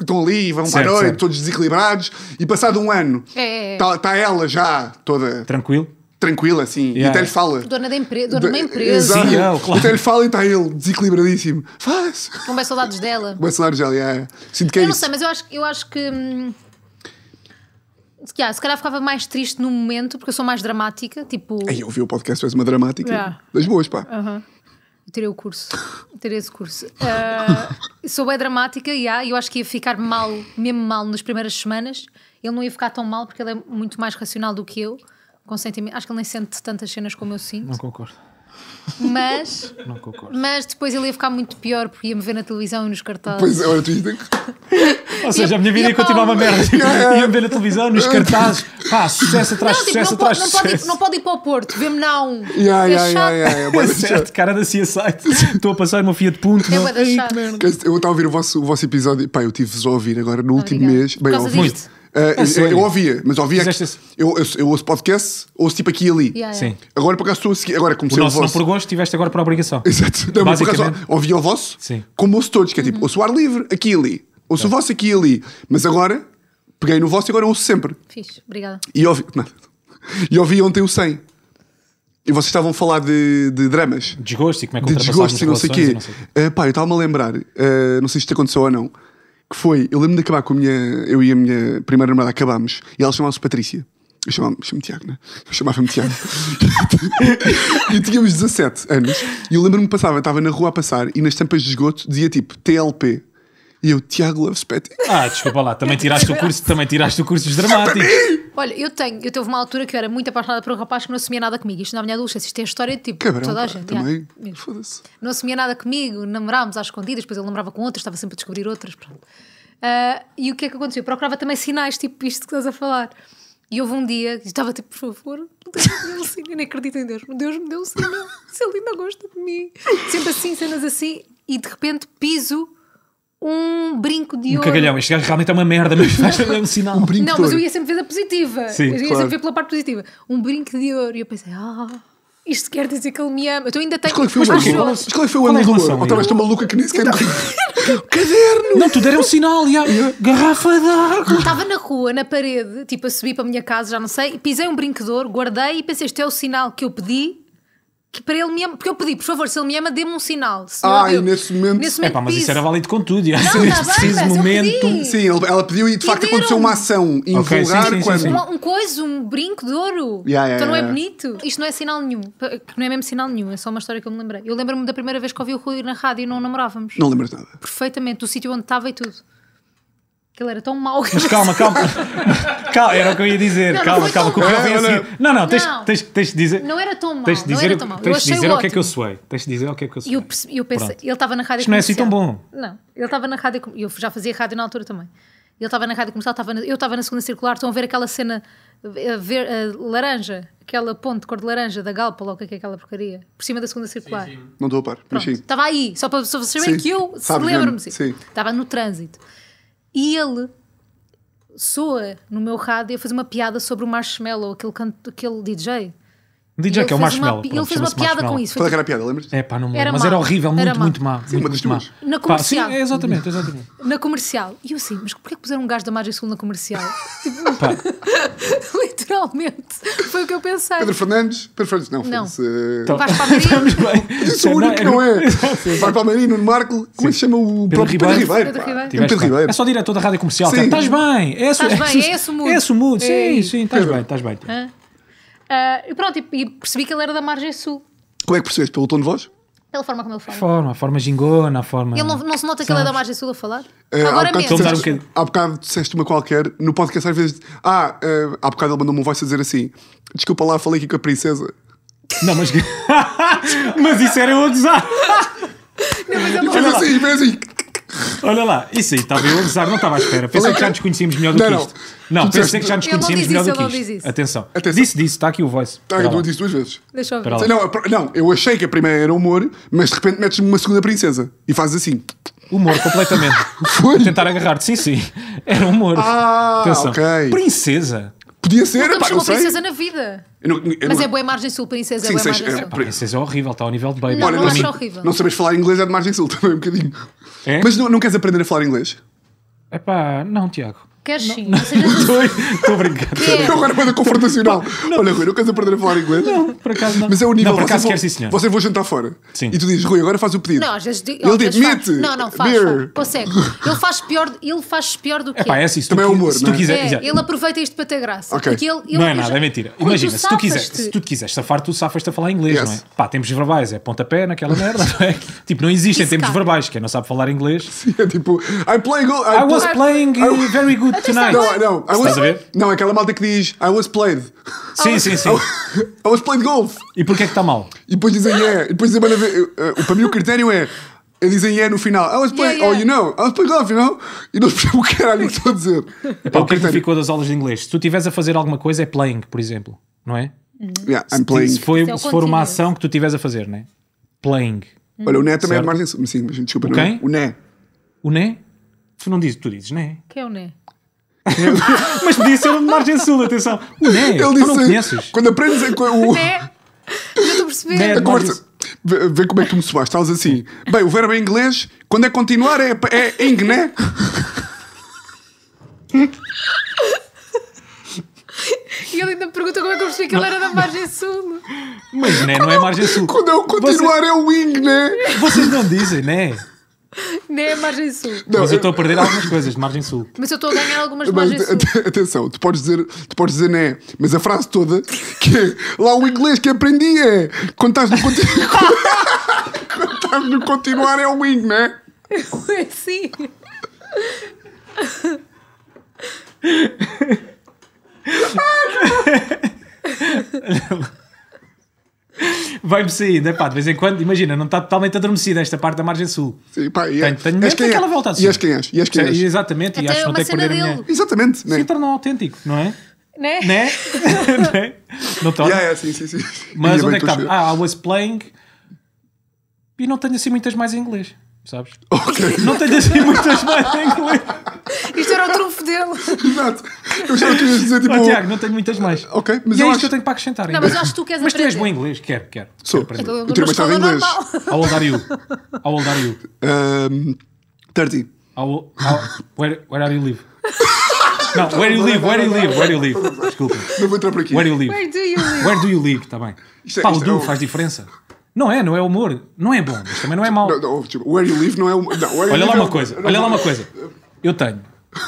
Estão ali, vão certo, para a noite, todos desequilibrados. E passado um ano, é, está, é, é. tá ela já toda. Tranquilo tranquila, assim, yeah. e até lhe fala. Dona, da empre... Dona de uma empresa. Exato. Yeah, claro. Até lhe fala e está ele desequilibradíssimo. Faz. Com bem saudades dela. Com bem saudades dela, Sinto que é eu não sei, mas eu acho, eu acho que. Hum, yeah, se calhar ficava mais triste no momento, porque eu sou mais dramática, tipo... Aí eu ouvi o podcast, tu és uma dramática. Yeah. Das boas, pá. Uhum. tirei o curso, tirei esse curso. Uh, sou bem dramática e yeah, eu acho que ia ficar mal, mesmo mal, nas primeiras semanas. Ele não ia ficar tão mal porque ele é muito mais racional do que eu, com sentimento. Acho que ele nem sente tantas cenas como eu sinto. Não concordo. Mas, não concordo. mas depois ele ia ficar muito pior porque ia me ver na televisão e nos cartazes. Pois é, olha, tu Ou seja, a minha vida ia continuar uma merda. É? Ia me ver na televisão, nos cartazes. Pá, sucesso atrás tipo, sucesso não atrás sucesso. Não pode, ir, não pode ir para o Porto, vê-me não. É yeah, yeah, yeah, yeah, yeah. certo, cara da site. Estou a passar uma fia de ponto. É eu, não. estava a ouvir o vosso, o vosso episódio. Pá, eu tive-vos a ouvir agora no último mês. Bem, ouvi. Muito. Uh, eu, eu, ouvia, mas ouvia. Eu, eu, eu, ouço podcast, ouço tipo aqui e ali. Yeah, yeah. Agora por acaso estou a seguir. Agora comecei o nosso, a ouvir. não por gosto, tiveste agora por obrigação. Exato. Não, por acaso ouvia o vosso, Sim. como ouço todos, que é tipo, uhum. ouço o ar livre aqui e ali. Ouço o é. vosso aqui e ali. Mas agora peguei no vosso e agora ouço sempre. Fixo, obrigada. E ouvi, e ouvi ontem o 100. E vocês estavam a falar de, de dramas. Desgosto e como é que De desgosto e não sei o quê. quê. Uh, pá, eu estava-me a lembrar, uh, não sei se isto aconteceu ou não que foi, eu lembro de acabar com a minha, eu e a minha primeira namorada acabámos, e ela chamava-se Patrícia. Eu chamava-me chama Tiago, é? Eu chamava-me Tiago. e tínhamos 17 anos. E eu lembro-me que passava, estava na rua a passar e nas tampas de esgoto dizia tipo TLP, e eu, Tiago Loves Betty. Ah, desculpa lá, também tiraste o curso, também tiraste o curso dos dramáticos. Olha, eu tenho, eu teve uma altura que eu era muito apaixonada por um rapaz que não assumia nada comigo. Isto na minha adolescência, isto é a história de tipo Cabrão, toda a gente. também, yeah, foda-se. Não assumia nada comigo, namorámos às escondidas, depois ele namorava com outras, estava sempre a descobrir outras. Pronto. Uh, e o que é que aconteceu? Eu procurava também sinais, tipo isto que estás a falar. E houve um dia que estava tipo, por favor, deu eu nem acredito em Deus, Deus me deu um sinal, se ele ainda gosta de mim. Sempre assim, cenas assim, e de repente piso um brinco de um ouro. Um cagalhão, este gajo realmente é uma merda, mas faz o mesmo sinal. Um brinco não, mas eu ia sempre ver a positiva. Sim, eu ia claro. sempre ver pela parte positiva. Um brinco de ouro. E eu pensei, ah. Isto quer dizer que ele me ama. eu ainda tenho. Mas qual é que foi o ano? Mas é qual é que foi é Ou talvez maluca que nem sequer. Caderno! Não, tudo era um sinal. E a garrafa d'água. Estava na rua, na parede, tipo a subir para a minha casa, já não sei, pisei um brinquedor, guardei e pensei: isto é o sinal que eu pedi que para ele me ama, porque eu pedi, por favor, se ele me ama, dê-me um sinal. Senhora, Ai, eu, nesse momento. Nesse momento é pá, mas isso era válido com tudo. Já. Não, tá neste preciso momento. Sim, ela pediu e de e facto aconteceu uma ação invulgar okay, quando. Um, um coisa, um brinco de ouro. Yeah, yeah, então não é yeah. bonito. Isto não é sinal nenhum. Não é mesmo sinal nenhum, é só uma história que eu me lembrei. Eu lembro-me da primeira vez que ouvi o Rui na rádio e não namorávamos. Não lembro nada. Perfeitamente, do sítio onde estava e tudo que ele era tão mau que Mas calma, calma. calma, era o que eu ia dizer. Não, calma, não calma, que assim. Não, não, tens, não. Tens, tens de dizer. Não era tão mau. Tens de dizer, não era tão mau. Tens de dizer o que é que eu suei. Tens de dizer o que é que eu suei. Eu eu pensei, ele estava na rádio. Isto não é assim tão bom. Não, ele estava na rádio. Eu já fazia rádio na altura também. Ele estava na rádio comercial, estava na, eu estava na segunda circular. Estão a ver aquela cena a eh, ver, a eh, laranja, aquela ponte de cor de laranja da Galpa, logo o é que é, aquela porcaria? Por cima da segunda circular. Sim, sim. Não estou a par, mas Estava aí, só para vocês saberem que eu lembro-me. Estava no trânsito. E ele soa no meu rádio a fazer uma piada sobre o Marshmallow, aquele, canto, aquele DJ. DJ ele que é o Marshmallow. Uma, ele fez uma piada com isso. Qual é tipo era a piada? Lembras? É pá, não me lembro. Mas era horrível, muito, muito má. Sim, muito, muito Na comercial. Pá, sim, é exatamente, exatamente. Na comercial. E eu assim, mas porquê que puseram um gajo da margem sul na comercial? Literalmente. Foi o que eu pensei. Pedro Fernandes? Pedro Fernandes, não. Não. Fez, uh... Eh, Vais tá. para a tá, é o único não é. Vai para a marinho no Marco. Como é que se chama o Pedro Ribeiro? Pedro Ribeiro. É só diretor da rádio comercial. Estás bem. Estás bem, é esse o É esse o sim, é sim, estás bem, estás bem. Uh, e pronto, e, e percebi que ele era da Margem Sul. Como é que percebeste? Pelo tom de voz? Pela forma como ele fala. Forma, a forma gingona, a forma. Ele não, não se nota que ele é da margem sul a falar? É, Agora há mesmo. Disseste, um há bocado disseste uma qualquer, no podcast às vezes. Ah, uh, há bocado ele mandou-me um voice a dizer assim: desculpa lá, falei aqui com a princesa. Não, mas. mas isso era outro a Não, mas ele é não... assim, assim, Olha lá, isso aí estava eu a gozar, não estava à espera. Pensei que já nos conhecíamos melhor do que isto. Não, pensei que já nos conhecíamos melhor do que isto. Atenção. Disse, disse, está aqui o voice. Está aqui, disse duas vezes. Deixa eu ver. Não, é não, eu achei que a primeira era humor, mas de repente metes-me uma segunda princesa e fazes assim. Humor, completamente. Foi? Tentar agarrar-te, sim, sim. Era humor. Ah, Atenção. ok. Princesa. Podia ser, mas pá, não uma princesa na vida. Eu não- eu Mas não- é boa margem sul, princesa é Sim, é boa seis- margem é, sul. princesa é horrível, está ao nível de baby. Não, Olha, não, não horrível. Não sabes falar inglês é de margem sul também, um bocadinho. É? Mas não, não queres aprender a falar inglês? Epá, não, Tiago. Queres sim. Estou brincando. É- não, agora coisa confrontacional. Olha, Rui, não queres aprender a falar inglês? Não, por acaso não. Mas é o nível. Não, por acaso quer sim, senhor. Você vou jantar fora. Sim. E tu dizes, Rui, agora faz o pedido. Não, às vezes digo. Ele diz, mete. Não, não, faz. Beer. Consegue. Ele faz pior, ele faz pior do que. É pá, é assim. Também é humor, se tu é? quiser, é, Ele aproveita isto para ter graça. Ok. Ele, ele não é nada, é mentira. Imagina, se tu, quiser, se tu quiseres safar, tu safas-te a falar inglês, não é? Pá, tempos verbais, é pontapé naquela merda, não é? Tipo, não existem tempos verbais. Quem não sabe falar inglês. Sim, é tipo, I was playing very good não, Tonight. Não, não. Was, Estás a ver? Não, é aquela malta que diz I was played. Sim, sim, sim. I was played golf. E porquê é que está mal? E depois dizem é. Yeah. E depois dizem, mano, uh, para mim o critério é, é. Dizem yeah no final. I was playing, oh, yeah, yeah. oh you know, I was playing golf, you know? E não percebo o caralho é que estou a dizer. Pá, o que é que ficou das aulas de inglês? Se tu estiveres a fazer alguma coisa, é playing, por exemplo, não é? Uhum. Yeah, I'm playing. Se, foi, se, for uma ação que tu estiveres a fazer, não é? Playing. Olha, o Né também certo. é mais. Sim, mas desculpa, o não. Quem? O Né. O Né? Tu não dizes, tu dizes Né. Que é o Né? Mas podia ser um de margem sul, atenção. O Né, Ele tu não conheces. Quando aprendes a. O... Né? Já estou a perceber. Né, conversa... Vê, vê como é que tu me soaste. Estavas assim. Bem, o verbo em inglês, quando é continuar, é, é ing, né? E ele ainda pergunta como é que eu percebi que ele era da margem sul. Mas né, não é margem sul. Quando eu continuar, Você... é o ing, né? Vocês não dizem, né? Nem a é Margem Sul. Não, mas eu estou a perder algumas coisas de Margem Sul. Mas eu estou a ganhar algumas de Margem Sul. Atenção, tu podes dizer, tu podes dizer né, mas a frase toda que é lá o inglês que aprendi é quando estás no, quando estás no continuar é o wing, né? não é? É sim. ah, Vai-me sair, é pá, de vez em quando, imagina, não está totalmente adormecida esta parte da margem sul. Sim, pá, e tenho, é- tenho medo daquela é, volta assim. E as quem és, e as quem és. Exatamente, Até e acho que não tem que perder minha... Exatamente. Né? Se torna autêntico, não é? Né? Né? né? Não torna? Yeah, yeah, sim, sim, sim. Mas e onde é que está? Ah, I was playing... E não tenho assim muitas mais em inglês sabes? Ok. Não tenho assim muitas mais em inglês. Isto era o trunfo dele. Exato. Eu já queria dizer tipo. Oh, Tiago, não tenho muitas mais. Ok, mas e é acho... isto que eu tenho para acrescentar. Não, mas acho que tu queres mas aprender. Mas tu és bom inglês, quer, quer. Sou. Quero então, eu tirei mestrado em inglês. How old are you? How old are you? Um, 30. How, how, where, where are you live? Não, where you live, where you live, where you live. Desculpa. Não vou entrar por aqui. Where you live. Where do you live? Where do you live, está bem. Isto, é- Pá, do é faz diferença. Não é, não é humor. Não é bom, mas também não é mau. Não, não, tipo, where you live não é humor. É é olha lá uma coisa, olha lá uma coisa. Eu tenho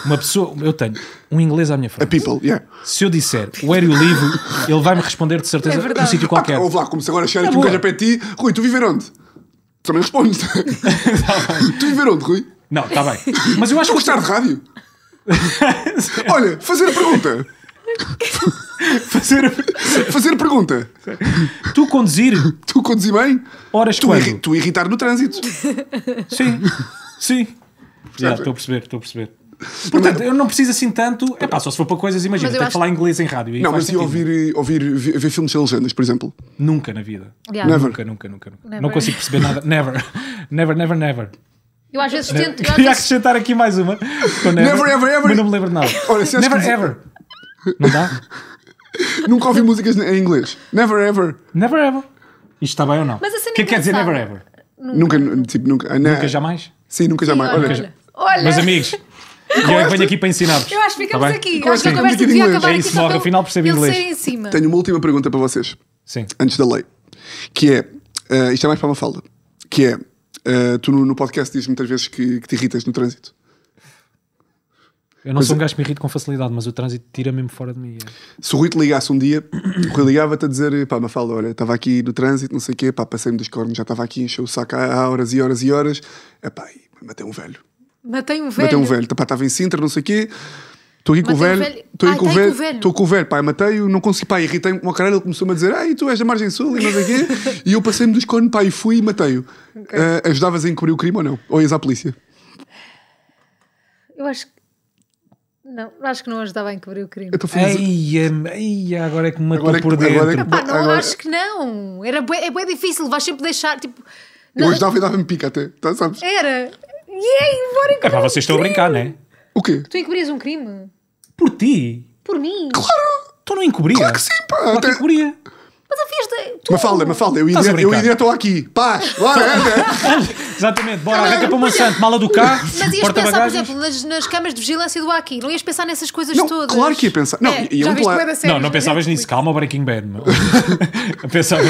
uma pessoa, eu tenho um inglês à minha frente. A people, yeah. Se eu disser where you live, ele vai me responder de certeza é um sítio qualquer. Ah, ouve lá, se agora a chegar é aqui um é para ti. Rui, tu viver onde? Também respondes. tá tu viver onde, Rui? Não, está bem. Mas eu acho que. gostar de rádio. olha, fazer a pergunta. fazer, fazer pergunta. Tu conduzir. Tu conduzir bem? Horas tu, Irri, tu irritar no trânsito. Sim, sim. Já, estou a perceber, estou a perceber. Portanto, eu não preciso assim tanto. É pá, só se for para coisas, imagina, tenho acho... que falar inglês em rádio. Não, mas e ouvir, ouvir ver, ver, filmes sem legendas, por exemplo? Nunca na vida. Yeah. Never. Nunca, nunca, nunca. nunca. Não consigo perceber nada. Never. Never, never, never. Eu às vezes tento. Queria vezes... acrescentar aqui mais uma. Never, never, ever. Mas não me lembro nada. Olha, never, ever. Não dá? Nunca ouvi músicas em inglês. Never ever. Never ever. Isto está bem ou não? Mas O que é que quer dizer never ever? Nunca, tipo, nunca. Nunca jamais? Sim, nunca jamais. Olha, Olha. Olha. Meus amigos, eu é que venho aqui para ensinar-vos. Eu acho que ficamos Tá aqui. Eu acho que a Sim. conversa Ficamos devia de acabar inglês. É isso, só logo, afinal percebo inglês. em cima. tenho uma última pergunta para vocês, Sim. antes da lei. Que é. ah, isto é mais para uma falda. Que é. Eh, tu no, no podcast dizes muitas vezes que, que te irritas no trânsito. Eu não pois sou um é. gajo que me irrita com facilidade, mas o trânsito tira mesmo fora de mim. É. Se o Rui te ligasse um dia, o Rui ligava-te a dizer: pá, Mafalda, olha, estava aqui no trânsito, não sei o quê, pá, passei-me dos cornos, já estava aqui, encheu o saco há horas e horas e horas. É pá, matei um velho. Matei um velho. Matei um velho, estava em Sintra, não sei o quê. Estou aqui com o velho. Estou aqui ah, com o tá velho. Estou com o velho. pá, matei-o, não consegui. pá, irritei-me com uma caralho. Ele começou-me a dizer: Ai, tu és da Margem Sul e não sei o quê. e eu passei-me dos cornos, pá, e fui e matei-o. Okay. Uh, ajudavas a encobrir o crime ou não? Ou ias à polícia? Eu acho que não, acho que não ajudava a encobrir o crime. Eu feliz. Ei, ei, agora é que me matou agora é que, por dentro. É que, Epá, não, agora... acho que não. Era bem, é bem difícil, vais sempre deixar, tipo... Não... Eu ajudava e dava-me pica até, tá, sabes? Era. E aí, bora encobrir É para vocês um estão a brincar, não é? O quê? Tu encobrias um crime. Por ti? Por mim. Claro. Tu não encobrias? Claro que sim, pá. Claro até... que encobria. Mas a fiesta. Tu... Mafalda, Mafalda, eu Estás a ainda estou aqui. Paz, bora, anda. Exatamente, bora, Não, arranca para o Monsanto, mala do carro, Mas ias porta pensar, por exemplo, nas, nas câmaras de vigilância do aqui não ias pensar nessas coisas Não, todas. claro que ia pensar. Não, É, ia já lá. Não, não pensavas nisso, calma, Breaking Bad. Não pensavas.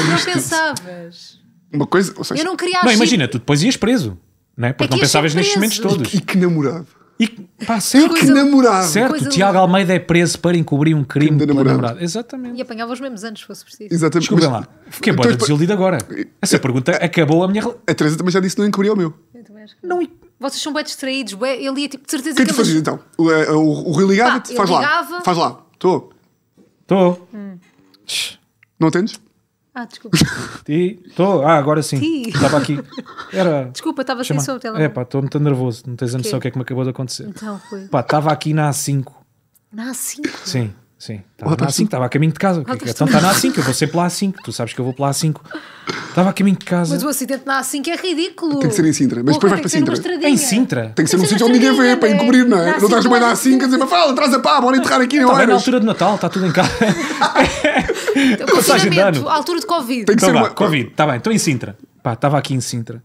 Uma coisa, ou seja, Eu não queria Não, imagina, tu depois ias preso, né? porque É não pensavas nestes momentos todos. e que namorado. E pá, certo. Coisa, namorado. Certo, coisa Tiago Almeida é preso para encobrir um crime de namorado. Exatamente. E apanhava os mesmos anos, se fosse preciso. Exatamente. Desculpem lá. Fiquei bora então, desiludido agora. Essa pergunta acabou a minha. A Teresa também já disse que não encobriu o meu. não. vocês são bem distraídos. Bem, ele ia tipo, de certeza que. O que é tu fazias então? O, eh, o, o te Faz ligava. lá. Faz lá. Estou. Estou. Hum. Não atendes? Ah, desculpa. Estou. Ah, agora sim. Estava aqui. Era... Desculpa, estava sem som. É pá, estou muito nervoso. Não tens a noção o que é que me acabou de acontecer. Então, foi. Pá, estava aqui na A5. Na A5? Sim. Sim, estava oh, na A5, estava a caminho de casa. É é? Então está na A5, eu vou sempre lá A5, tu sabes que eu vou pela A5. Estava a caminho de casa. Mas o acidente na A5 é ridículo. Tem que ser em Sintra, mas depois vais para Sintra. em Sintra? Tem que ser num sítio onde ninguém vê, para né? encobrir, não é? Não estás no meio da A5 a dizer, mas fala, traz a pá, bora enterrar aqui não é? na altura de Natal, está tudo em casa. Então, Passagem de ano. altura de Covid. Tem que então ser Covid, está bem, estou em Sintra. Pá, estava aqui em Sintra.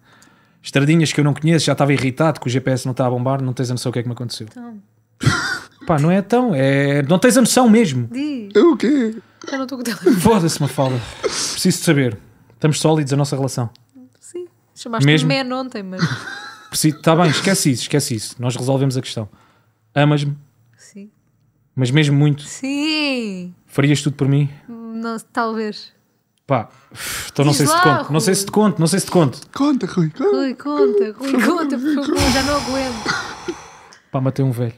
Estradinhas que eu não conheço, já estava irritado que o GPS não está a bombar, não tens a noção o que é que me aconteceu. Então... Pá, não é tão. É... Não tens a noção mesmo. Diz. Eu o quê? Eu não estou com telefone. Foda-se, uma fala Preciso de saber. Estamos sólidos a nossa relação. Sim. Chamaste-me men ontem, mas. preciso tá bem, esquece isso, esquece isso. Nós resolvemos a questão. Amas-me? Sim. Mas mesmo muito? Sim. Farias tudo por mim? Não, talvez. Pá, então não sei, lá, se te conto, não sei se te conto, não sei se te conto. Conta, Rui, conta. Rui, conta, Rui, conta, por favor, já não aguento. Pá, matei um velho.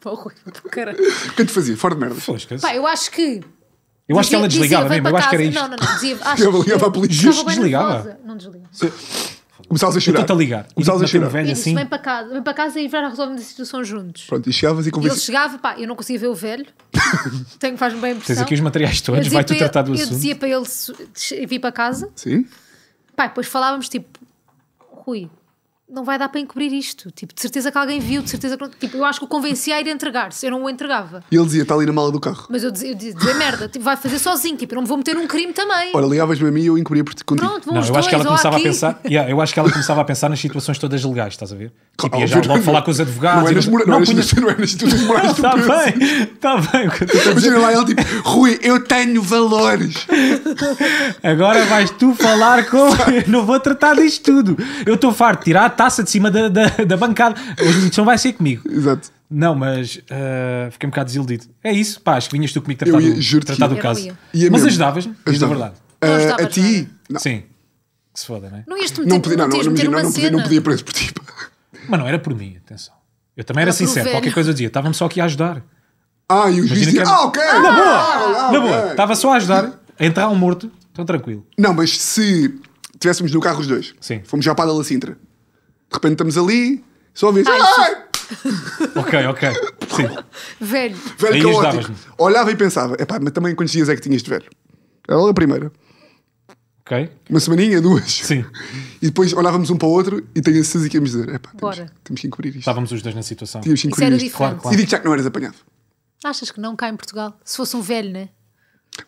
para o Rui, para o O que é que fazia? Fora de merda. Pá, eu acho que. Eu acho que ela desligava mesmo, eu acho que era isto. Não, não, não. Dizia, acho Eu ligava a polícia. Desligava? nervosa. Não desliga. Começavas a Eu chorar. a ligar. E Começavas a chorar. E assim. vem para casa, vem para casa e já resolvemos a situação juntos. Pronto, e chegavas e E ele chegava, pá, eu não conseguia ver o velho. Tenho que faz-me bem a impressão. Tens aqui os materiais todos, vai te tratar do Eu assunto. dizia para ele se- vir para casa. Sim? Pá, depois falávamos tipo, Rui, não vai dar para encobrir isto. Tipo, de certeza que alguém viu, de certeza que. Tipo, eu acho que o convencia a ir entregar-se, eu não o entregava. E ele dizia, está ali na mala do carro. Mas eu dizia, eu dizia, dizia merda, tipo, vai fazer sozinho, tipo, eu não me vou meter num crime também. Ora, ligavas-me a mim e eu encobria por ti contigo. Pronto, vamos não, eu dois, acho que ela começava aqui. a pensar yeah, Eu acho que ela começava a pensar nas situações todas legais, estás a ver? Tipo, ia já logo falar com os advogados. Não é nas instituições é é morais do Está bem, está bem. Imagina lá ele tipo, Rui, eu tenho valores. Agora vais tu falar com. Eu não vou tratar disto tudo. Eu estou farto de tirar taça de cima da, da, da bancada. Hoje a vai ser comigo. Exato. Não, mas uh, fiquei um bocado desiludido. É isso, pá, acho que vinhas tu comigo tratar, ia, do, tratar do caso. É mas mesmo. ajudavas-me, diz a verdade. Uh, a ti? Não. Sim. Que se foda, não é? Não ias não podia, não, não, não, não, não, podia, não podia preso por ti. Tipo. Mas não era por mim, atenção. Eu também era, era sincero, qualquer coisa eu dizia, Estava-me só aqui a ajudar. Ah, e o juiz dizia, ah, ok! Na boa! na boa, estava só a ajudar, a entrar um morto, então tranquilo. Não, mas se estivéssemos no carro os dois, Sim. fomos já para a Lacintra de repente estamos ali, só ouvias. Ah, Ai, ok, ok. Sim. Velho. Velho que caótico. Olhava e pensava, epá, mas também quantos dias é que tinhas de velho? Era a primeira. Ok. Uma semaninha, duas. Sim. E depois olhávamos um para o outro e tenho a certeza que íamos dizer, epá, temos, temos que encobrir isto. Estávamos os dois na situação. Tínhamos que Isso era isto. diferente. Claro, claro. E digo já que não eras apanhado. Achas que não cá em Portugal? Se fosse um velho, né?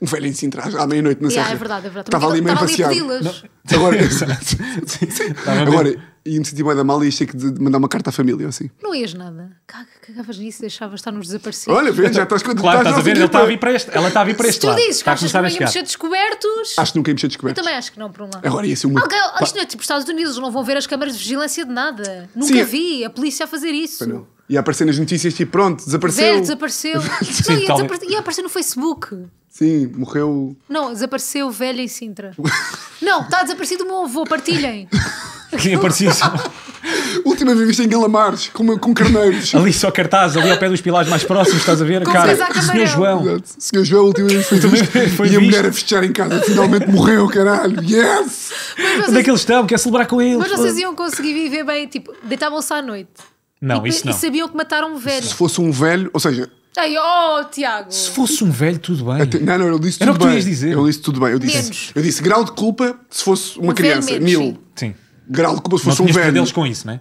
Um velho em Sintra, à meia-noite na yeah, serra. é verdade, é verdade. Estava ali tá- meio passeado. Estava ali a pedi-las. Agora, Sim. Agora e me senti bem da mal e achei que de mandar uma carta à família, assim. Não ias nada. Caga, cagavas nisso, deixavas estar nos desaparecidos. Olha, vê, já estás com Claro, estás a ver, ele está a vir para este, ela está a vir para este Se tu dizes que achas que não íamos ser descobertos. Acho que nunca íamos ser descobertos. Eu também acho que não, por um lado. Agora ia ser um Alguém, isto não é tipo Estados Unidos, não vão ver as câmaras de vigilância de nada. Nunca Sim. vi a polícia a fazer isso. E aparecer nas notícias, tipo, pronto, desapareceu. Velho, desapareceu. Sim, não, ia, ia aparecer no Facebook. Sim, morreu. Não, desapareceu velha em Sintra. não, está desaparecido o meu avô, partilhem. Quem aparecia só. Última vez visto em Galamares, com, com carneiros. Ali só cartaz, ali ao pé dos pilares mais próximos, estás a ver? Com cara, o senhor João. Exato. Senhor João, a última vez foi, visto, foi E a mulher a festejar em casa, finalmente morreu, caralho. Yes! Vocês... Onde é que eles estão? Quer celebrar com eles? Mas vocês iam conseguir viver bem, tipo, deitavam-se à noite. Não, e, isso não. E sabiam que mataram um velho. Se fosse um velho, ou seja, Ai, oh, Tiago! Se fosse um velho, tudo bem. Até, não, não, eu disse tudo bem. Era o que tu ias dizer. Eu disse tudo bem. Eu disse, eu disse grau de culpa se fosse uma um criança, menos, mil. sim. sim grau como se fosse não um velho. deles com isso, não é?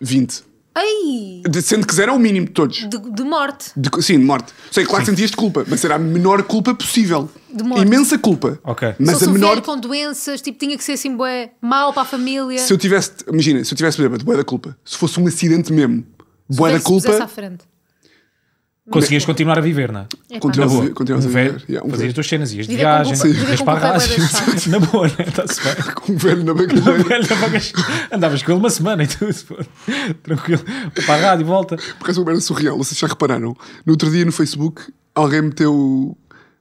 20. Ai! De, sendo que zero é o mínimo de todos. De, de morte. De, sim, de morte. Sei, claro que sentias de culpa, mas era a menor culpa possível. De morte. Imensa culpa. Ok. Mas se a menor. com doenças, tipo, tinha que ser assim, bué, mal para a família. Se eu tivesse, imagina, se eu tivesse, por exemplo, bué da culpa, se fosse um acidente mesmo, bué da culpa. À frente. Conseguias continuar a viver, não é? Continuas, na boa. a viver. Yeah, um fazias as tuas cenas, ias de viagem, ias para a rádio. Na boa, é? Está-se bem. com um velho na bagageira. Andavas com ele uma semana e tudo. Tranquilo. Para a rádio, volta. Por acaso era surreal, vocês já repararam. No outro dia no Facebook, alguém meteu.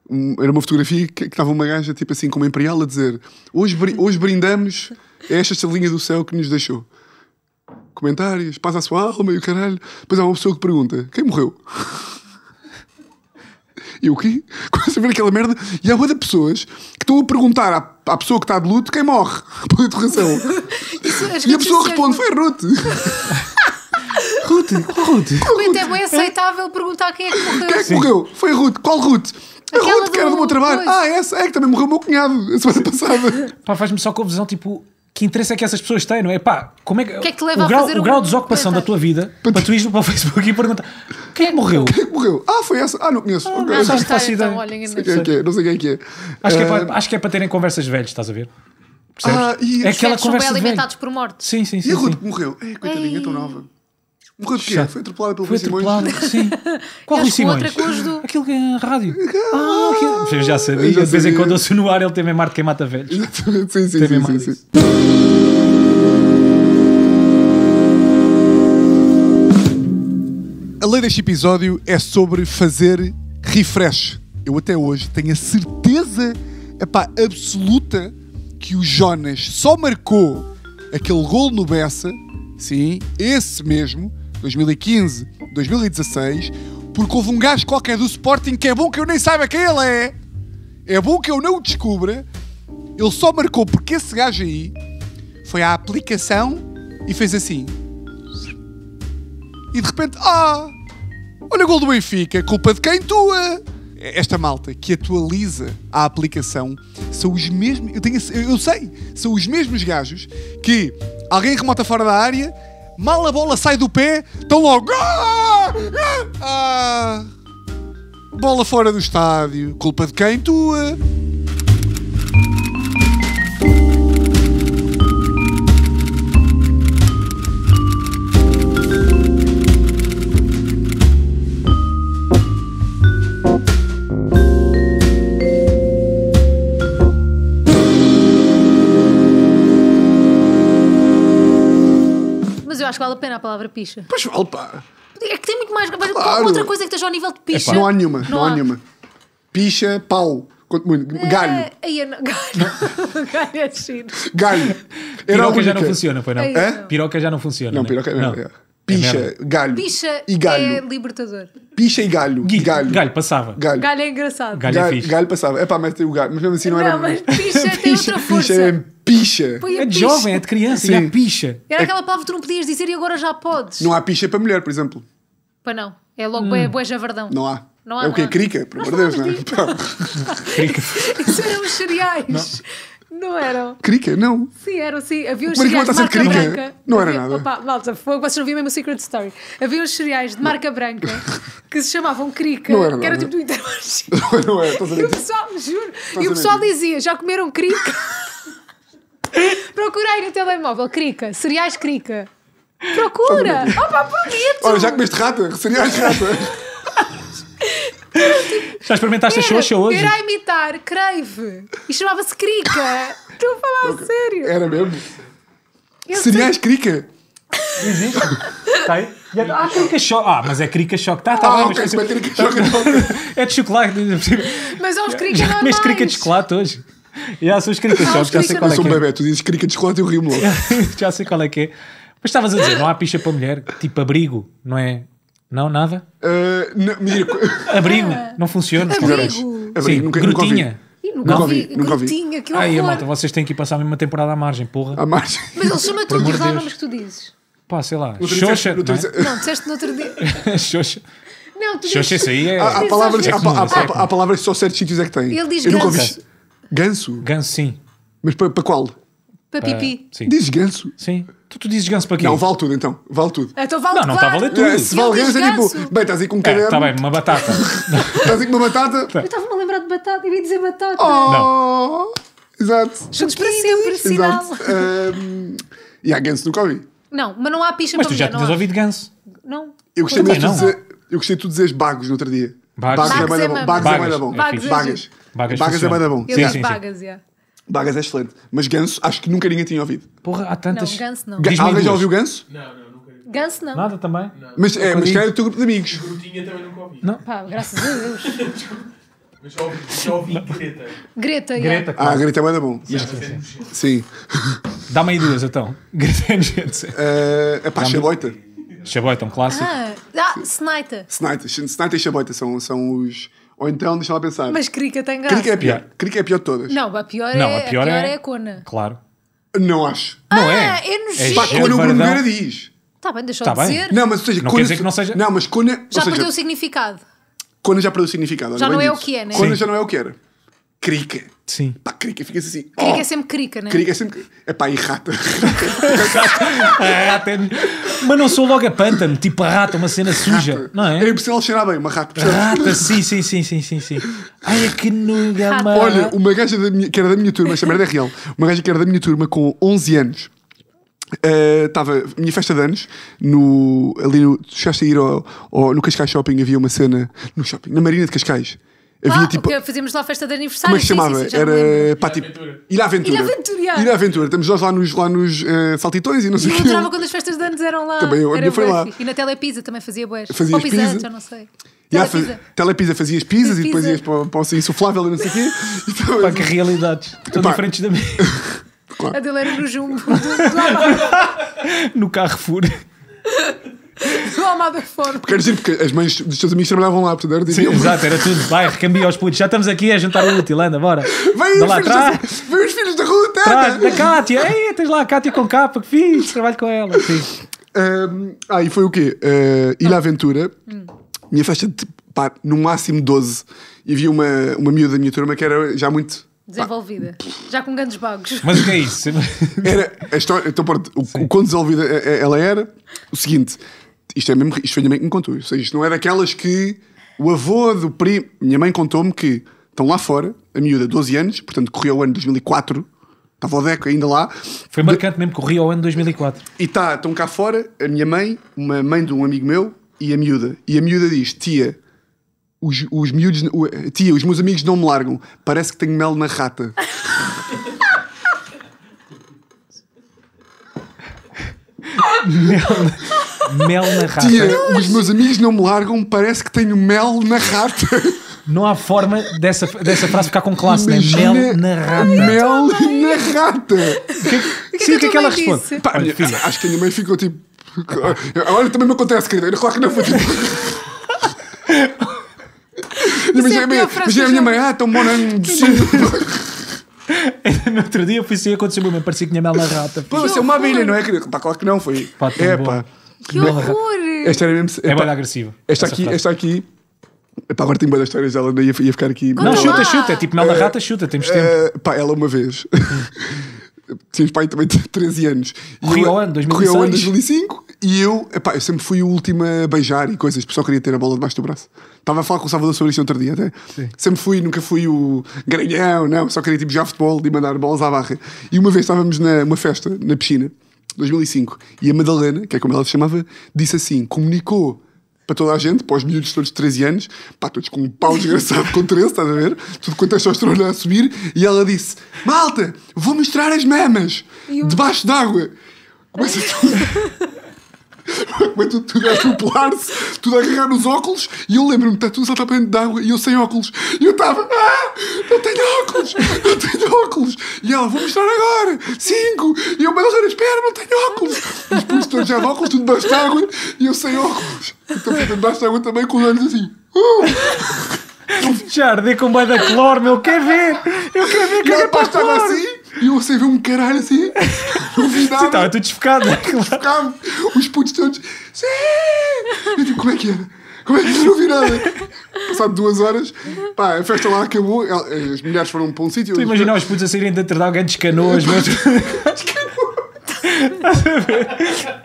Um, era uma fotografia que estava uma gaja tipo assim, com uma imperial a dizer: Hoje, hoje brindamos a esta estrelinha do céu que nos deixou comentários, passa a sua alma e o caralho. Depois há uma pessoa que pergunta: quem morreu? E o quê? Começa a ver aquela merda. E há uma de pessoas que estão a perguntar à, à, pessoa que está de luto quem morre por interrogação. e a pessoa responde: foi Ruth. Ruth, qual Ruth? Ruth, é bem aceitável perguntar quem é que morreu. Quem é que Sim. morreu? Foi Ruth. Qual Ruth? A Ruth, que era do meu trabalho. Coisa. Ah, essa é que também morreu o meu cunhado a semana passada. Pá, faz-me só confusão, tipo, que interesse é que essas pessoas têm, não é? Pá, como é que, que, é que o, grau, o grau de desocupação da tua vida para, para tu ires para o Facebook e perguntar quem é que morreu? Quem é que morreu? Ah, foi essa. Ah, não conheço. Ah, okay. Não, sei então, quem é que é, não sei quem é que é. Acho, que é para, ah, acho que é para terem conversas velhas, estás a ver? Ah, Percebes? Ah, e é aquela conversa. São bem alimentados por morte. Sim, sim, sim. E a Ruth morreu. É, coitadinha, tão nova. Morreu de quê? Foi atropelado pelo Foi atropelado, sim. Qual Rui é Simões? Do... que é rádio. Ah, ah Eu já sabia. já De vez em quando eu no ar, ele tem mesmo ar de quem mata velhos. Sim, sim, tem sim. sim, sim, sim. A lei deste episódio é sobre fazer refresh. Eu até hoje tenho a certeza epá, absoluta que o Jonas só marcou aquele gol no Bessa, sim, esse mesmo, 2015, 2016, porque houve um gajo qualquer do Sporting que é bom que eu nem saiba quem ele é. É bom que eu não o descubra. Ele só marcou porque esse gajo aí foi à aplicação e fez assim. E de repente, ah, olha o gol do Benfica, culpa de quem tua. Esta malta que atualiza a aplicação são os mesmos, eu, tenho, eu sei, são os mesmos gajos que alguém remota fora da área Mal a bola sai do pé, estão logo. Ah, ah, ah, bola fora do estádio. Culpa de quem? Tua. acho que vale a pena a palavra picha. Pois vale, pá. É que tem muito mais. Claro. Qual outra coisa que esteja ao nível de picha? É, não há nenhuma, não, não há. há nenhuma. Picha, pau. Quanto muito. Eh, galho. É, não, galho. galho é chino. Galho. piroca já não funciona, foi não? É? Piroca já não funciona. Não, né? piroca não. não. É. Picha, é galho. Picha e galho. é libertador. Picha e galho. Gui, galho. Galho passava. Galho. Galho é engraçado. Galho, é fixe. galho passava. É pá, mas tem o galho. Mas mesmo assim não, não era. Não, mas picha tem outra força. É picha é picha. é de picha. jovem, é de criança, Sim. e é picha. Era é aquela palavra que tu não podias dizer e agora já podes. Não há picha para mulher, por exemplo. Para não. É logo hum. boé javardão. Não há. Não há é o quê? Crica? Por amor de Deus, não é? Crica. Isso eram os cereais. Não eram. Crica? Não. Sim, eram, sim. Havia uns é cereais de marca branca. Não havia, era nada. Opa, malta, fogo, vocês não viram mesmo o Secret Story. Havia uns cereais de marca branca que se chamavam crica, não era que era tipo do Intermarché. não era, estás a E o pessoal, juro, e o pessoal dizia, já comeram crica? Procurei no telemóvel, crica, cereais crica. Procura! Opa, prometo! Olha, já comeste rata, cereais rata. Já experimentaste era, a Xoxa hoje? Era a imitar Crave e chamava-se Crica. Estou a falar a sério. Era mesmo? Seria Cereais Krika? Crica? Existe. Está aí? É- ah, crica choque. Ah, mas é crica choque. Tá, tá ah, bem, okay, mas, mas choque é de chocolate. Mas há uns crica normais. Mas crica de chocolate hoje. Já são os Krika choque. Já sei qual é que é. Eu sou um é. bebê, tu dizes crica de chocolate e eu rimo logo. Já sei qual é que é. Mas estavas a dizer, não há picha para mulher, tipo abrigo, não é? Não, nada? Uh, não, mentira. Abrigo, não funciona. Abrigo. Abrigo, nunca, grutinha. Nunca não? ouvi, nunca ouvi. Grutinha, que Ai, malta, vocês têm que passar a mesma temporada à margem, porra. À margem. Mas ele chama tudo de os nomes que tu dizes. Pá, sei lá. Xoxa. Não, é? não, disseste no outro dia. Xoxa. Não, tu Xoxa, isso aí é. Há, palavras, é há, há, é há, palavras que só certos sítios é que têm. Ele diz Eu ganso. Nunca ouvi. Ganso? Ganso, sim. Mas para, para qual? Para pipi. Sim. Dizes ganso? Sim. Tu, tu dizes ganso para quê? Não, vale tudo então. Vale tudo. Então vale Não, não está a valer tudo. É, se vale ganso é tipo, bem, estás aí com um é, tá caderno. Está bem, uma batata. estás aí com uma batata. Tá. Eu estava-me a lembrar de batata, eu ia dizer batata. Oh, não. Exato. Juntos para sempre, sinal. Um, e há ganso nunca ouvi. Não, mas não há picha mas para Mas tu já tinhas ouvido ganso? Não. Eu gostei muito de dizer, eu gostei de tu dizeres bagos no outro dia. bagos é mais bom. Bagos é mais é bom. Bagas é mais bom. Bagas é mais bom. Eu disse bagas, já. Bagas é excelente. Mas Ganso, acho que nunca ninguém tinha ouvido. Porra, há tantas. Não, Ganso não. Alguém já ouviu Ganso? Não, não, nunca. Ganso não. Nada também? Não. Mas é, mas calhar é o teu grupo de amigos. Grutinha também nunca ouvi. Não. Pá, graças a Deus. Mas já ouvi, já ouvi Greta. Greta, Ah, Greta, Ah, a claro. É bom. Sim, sim. É sim. Dá-me aí duas então. Greta é nojento, sim. é epá, Xaboita. Chaboy, clássico. Ah, ah Snaita, Snaita e Xaboita são, são os, ou então, deixa lá pensar. Mas Crica tem graça. Crica é pior. Crica é pior de todas. Não, a pior, Não, é, a pior, é... é a Cona. Claro. Não acho. Não é. ah, é. é nojento. Pá, Cona o Bruno Verdão. diz. Está bem, deixou tá de bem. dizer. Não, mas ou seja, não quer dizer que não seja. Não, mas Cona. Já perdeu o significado. Cona já perdeu o significado. Já não é o que é, né? Cona já não é o que era crica. Sim. Pá, crica, fica assim. Crica é oh! é sempre crica, né? Crica é sempre. É pá, e rata. É, rata é... Mas não sou logo a pântano, tipo a rata, uma cena suja, rata. não é? Era é impossível cheirar bem, uma rata. Rata, sim, sim, sim, sim, sim. sim. Ai, é que nuga, mano. Olha, uma gaja da minha, que era da minha turma, esta merda é real, uma gaja que era da minha turma com 11 anos. Estava eh, uh, minha festa de anos no, ali no. Tu chegaste a ir ao, ao, no Cascais Shopping, havia uma cena no shopping, na Marina de Cascais Havia, tipo, fazíamos lá a festa de aniversário. Como é que chamava? Sim, sim, era pá, tipo, ir à aventura. Ir à aventura. Ir à aventura. Estamos nós lá nos, lá nos uh, saltitões e não sei o que. Eu quando as festas de anos eram lá. Também eu, era foi lá. E na Telepisa também fazia boas. Fazia Ou pizza, já não sei. Yeah, telepisa. telepisa fazias pizzas e depois ias para, para o insuflável e não sei o quê. Então, pá, que realidades. Tão diferentes da minha. claro. A dele era no jumbo. no Carrefour. Do Almada Forno. Porque dizer porque as mães dos teus amigos trabalhavam lá, portanto era Sim, exato, era tudo. Vai, recambia aos putos. Já estamos aqui a juntar o útil, anda, bora. Vem os, lá, filhos da, vem os filhos da Ruta! Traz, da Cátia, ei, tens lá a Cátia com capa, que fiz, trabalho com ela. Sim. Um, ah, e foi o quê? Uh, Ilha Aventura, hum. minha festa de, pá, no máximo 12. E vi uma, uma miúda da minha turma que era já muito desenvolvida, já com grandes bagos. Mas o que é isso? era a história, então, pronto, o, o quão desenvolvida eh, eh, ela era, o seguinte: isto é mesmo. Isto foi minha mãe que me contou. Ou seja, isto não é daquelas que o avô do primo. Minha mãe contou-me que estão lá fora, a miúda, 12 anos, portanto corria o ano 2004. Estava o Deco ainda lá. Foi marcante mesmo, corri ao ano 2004. E tá, estão cá fora a minha mãe, uma mãe de um amigo meu e a miúda. E a miúda diz: Tia, os, os miúdos, o, tia, os meus amigos não me largam, parece que tenho mel na rata. mel mel na rata. Tia, não, os meus amigos não me largam, parece que tenho mel na rata. Não há forma dessa, dessa frase ficar com classe, né? Imagina, né? Mel na rata. Mel na rata. O que, é que é é ela responde? Pá, acho que a minha mãe ficou tipo. Olha, também me acontece, querida. Claro que não foi tipo. Imagina, é imagina a minha mãe, ah, tão bom é? no outro dia eu fui assim, aconteceu me parecia que tinha mel na rata. Pô, você é uma abelha, não é, querido? Pá, tá, claro que não, foi. Pá, é, bom. pá. Que horror! Esta era mesmo. É bem agressivo. Esta aqui, esta aqui. Pá, agora tenho boas histórias dela, não ia, ia ficar aqui. Não, chuta, chuta, é tipo da eh, rata, chuta, temos tempo. Eh, pá, ela uma vez. Tínhamos pai também 13 anos. Corri ao ano, 2005. Corri 2005 e eu, epá, eu sempre fui o último a beijar e coisas, só queria ter a bola debaixo do braço. Estava a falar com o Salvador sobre isto outro dia até. Sim. Sempre fui, nunca fui o garanhão, não, só queria tipo jogar futebol e mandar bolas à barra. E uma vez estávamos numa festa, na piscina, 2005. E a Madalena, que é como ela se chamava, disse assim: comunicou para toda a gente, para os miúdos todos de 13 anos, pá, todos com um pau desgraçado com 13, estás a ver? Tudo quanto é testosterona a subir, e ela disse: Malta, vou mostrar as mamas debaixo d'água. Começa tudo. Aguento tudo a atropelar-se, tudo a agarrar nos óculos, e eu lembro-me, está tudo saltar para dentro d'água, e eu sem óculos, e eu estava, ah, não tenho óculos, não tenho óculos, e ela, vou mostrar agora, cinco, e eu, mas espera, não tenho óculos, e os putos todos já de óculos, tudo debaixo água e eu sem óculos, então debaixo água também com os olhos assim, uh. Jardim é com boi da cloro, meu, quer ver, eu quero ver, quero ver para a assim, e eu você vê um caralho assim. Não vi nada. Você estava tutificado, né? Claro. Os putos todos. Sim! como é que era? Como é que eu não vi nada? Passado duas horas, pá, a festa lá acabou, as mulheres foram para um sítio. Tu imaginar os putos a saírem da de alguém descanou as mãos.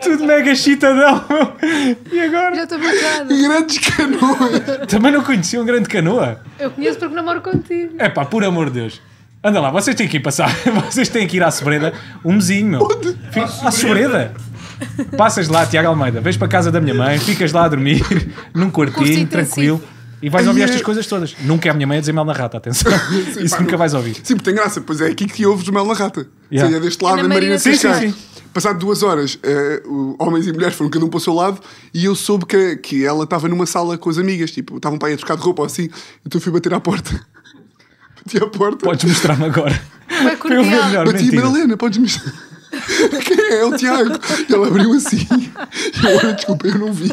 Tudo mega chitadão. E agora? Já estou E Grandes canoas. Também não conheci um grande canoa. Eu conheço porque namoro contigo. É pá, por amor de Deus. Anda lá, vocês têm que ir passar. Vocês têm que ir à Sobreda. Um mesinho, Onde? À Sobreda. Passas lá, Tiago Almeida. Vens para casa da minha mãe, ficas lá a dormir, num quartinho, tranquilo. E vais ouvir estas é. coisas todas. Nunca é a minha mãe a dizer mel na rata, atenção. Sim, Isso pá, nunca vais ouvir. Sim, tem graça, pois é aqui que ouves mel na rata. Yeah. é deste lado da Marina sim, sim, sim. Passado duas horas, uh, homens e mulheres foram cada um para o seu lado e eu soube que, que ela estava numa sala com as amigas, tipo, estavam para ir a trocar de roupa ou assim, então fui bater à porta bati à porta. Podes mostrar-me agora. para eu ver melhor. Bati mentira. podes mostrar. Quem é? é? o Tiago. E ela abriu assim. E eu, desculpa, eu não vi.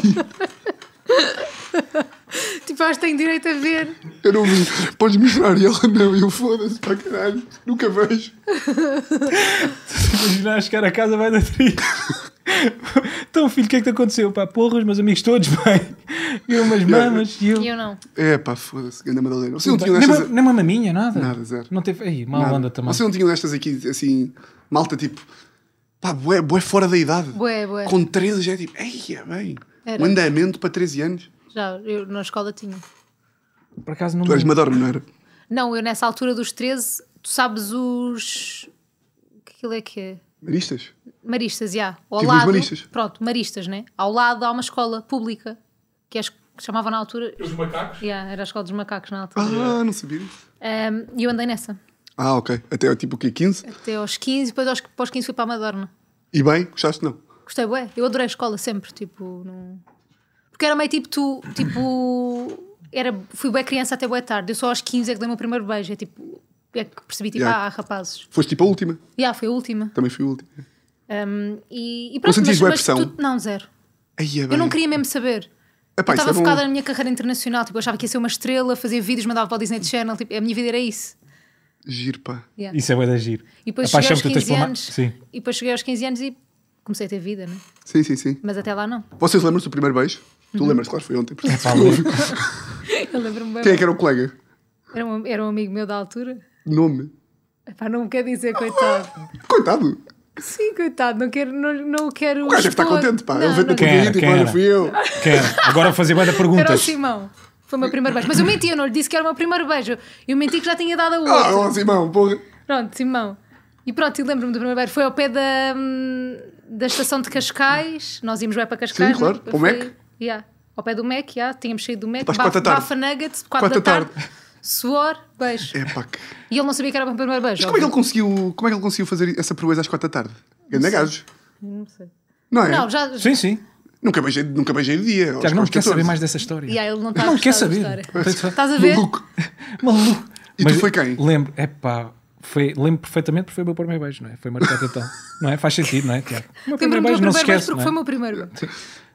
Tipo, acho que tenho direito a ver. Eu não vi. Podes mostrar. E ela não. E eu foda-se para caralho. Nunca vejo. Imaginar era a casa vai da triste. Então, filho, o que é que te aconteceu? Pá, porra, os meus amigos todos, bem. Eu umas mamas e eu. E eu não. É, pá, foda-se, grande Madalena. Você não tinha nem, uma, nem uma maminha, nada? Nada, zero. Não teve. Aí, mal anda também. Você não tinha destas aqui, assim, malta tipo. Pá, bué, bué fora da idade. Bué, bué. Com 13 já é tipo. é bem. Era. Um andamento para 13 anos. Já, eu na escola tinha. Por acaso não. Tu me- és madorna, não era? Não, eu nessa altura dos 13, tu sabes os. O que aquilo é que é? Maristas? Maristas, já. Yeah. Ao tipo lado, maristas. Pronto, maristas, né? Ao lado há uma escola pública que é que chamava na altura. Os macacos? Yeah, era a escola dos macacos na altura. Ah, não sabia disso. Um, e eu andei nessa. Ah, ok. Até tipo o quê? 15? Até aos 15, depois aos, pós 15 fui para a Madorna. E bem, gostaste não? Gostei, ué. Eu adorei a escola sempre, tipo. Porque era meio tipo tu, tipo. Era, fui boa criança até boa tarde. Eu só aos 15 é que dei o meu primeiro beijo. É tipo, é que percebi, tipo, yeah. ah, rapazes. Foste tipo a última? Já, yeah, foi a última. Também fui a última. Um, e, e pronto, não sentiste mas, não, zero. é eu não queria mesmo saber. Epá, eu estava é focada na minha carreira internacional, tipo, eu achava que ia ser uma estrela, fazia vídeos, mandava para o Disney Channel, tipo, a minha vida era isso. Giro, pá. Yeah. Isso é o da giro. E depois, Epá, cheguei aos 15 anos, Sim. e depois cheguei aos 15 anos e comecei a ter vida, não é? Sim, sim, sim. Mas até lá não. Vocês lembram-se do primeiro beijo? Uhum. Tu lembras, claro, foi ontem. Portanto, é, pá, eu lembro-me bem. Quem é que era o colega? Era um, era um amigo meu da altura nome. Epá, não quer dizer, coitado. Coitado? Sim, coitado, não quero. Não, não quero o gajo deve estar contente, pá. Não, Ele veio no aqui e agora fui eu. Quer, agora fazer mais perguntas. Era o Simão. Foi o meu primeiro beijo. Mas eu menti, eu não lhe disse que era o meu primeiro beijo. Eu menti que já tinha dado a ah, outro. Ah, oh, Simão, porra. Pronto, Simão. E pronto, lembro-me do primeiro beijo. Foi ao pé da, hum, da estação de Cascais. Nós íamos bem para Cascais. Sim, claro. É? Para o Mac? Yeah. Ao pé do Mac, yeah. tínhamos saído do Mac. Bafa Nuggets, 4 da tarde. tarde suor, beijo. É pá que... E ele não sabia que era o primeiro beijo. Mas como é que ele conseguiu, como é que ele conseguiu fazer essa proeza às quatro da tarde? Ganda gajo. Não sei. Não é? Não, já... Sim, sim. Nunca beijei, nunca beijei o dia. Tiago, não quer saber mais dessa história. ele não não tá quer saber. Estás a ver? Maluco. Maluco. E Mas tu foi quem? Lembro, é pá, foi, lembro perfeitamente porque foi o meu primeiro beijo, não é? Foi marcado então. não é? Faz sentido, não é, Tiago? Lembro-me do meu primeiro beijo, beijo porque é? foi o meu primeiro.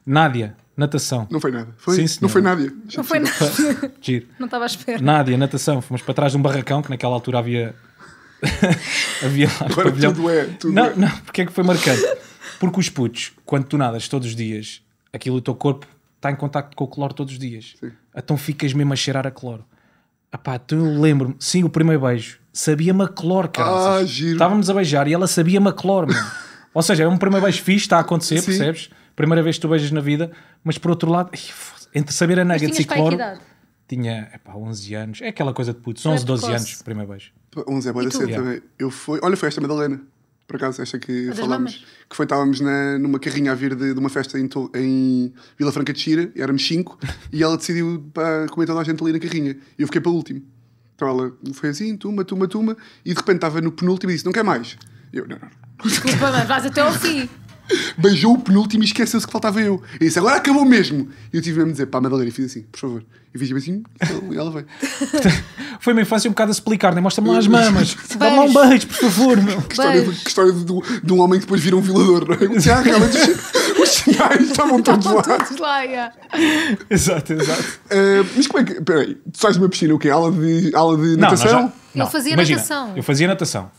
Nádia, natação. Não foi nada. Foi? Sim, não foi Nádia. Não foi nada. Giro. Não estava à espera. Nádia, natação. Fomos para trás de um barracão que naquela altura havia. havia lá Agora tudo é. Tudo não, é. não, porque é que foi marcante? Porque os putos, quando tu nadas todos os dias, aquilo o teu corpo está em contacto com o cloro todos os dias. Sim. Então ficas mesmo a cheirar a cloro. Apá, tu então lembro-me, sim, o primeiro beijo, sabia-me a cloro, cara. Ah, giro. Estávamos a beijar e ela sabia-me a cloro, mano. Ou seja, é um primeiro beijo fixe, está a acontecer, sim. percebes? primeira vez que tu beijas na vida, mas por outro lado, entre saber a nuggets e cloro. Tinha pá 11 anos, é aquela coisa de putos, 11, 12 anos, primeiro beijo. 11 é boa da também. Eu fui, olha, foi esta Madalena, por acaso, esta que a falámos, que foi, estávamos na, numa carrinha a vir de, de uma festa em, em, Vila Franca de Xira, éramos 5, e ela decidiu para comer toda a gente ali na carrinha, e eu fiquei para o último. Então ela foi assim, tuma, tuma, tuma, e de repente estava no penúltimo e disse: Não quer mais. Eu, não, não. Desculpa, mas vais até ao fim. beijou o penúltimo e esqueceu-se que faltava eu. E disse, agora acabou mesmo. E eu tive mesmo de dizer, pá, Madalena, fiz assim, por favor. E fiz assim, e ela veio. Foi meio fácil um bocado a explicar, né? Mostra-me lá as mamas. Dá-me um beijo, por favor, meu. Que história, que história de, de, um homem que depois vira um violador, não é? Ah, realmente os, os sinais estavam todos lá. todos lá, yeah. Exato, exato. Uh, mas como é que. Peraí, tu sais de uma piscina, o quê? Aula de, aula de natação? não já, não. Eu fazia Imagina, natação. Eu fazia natação.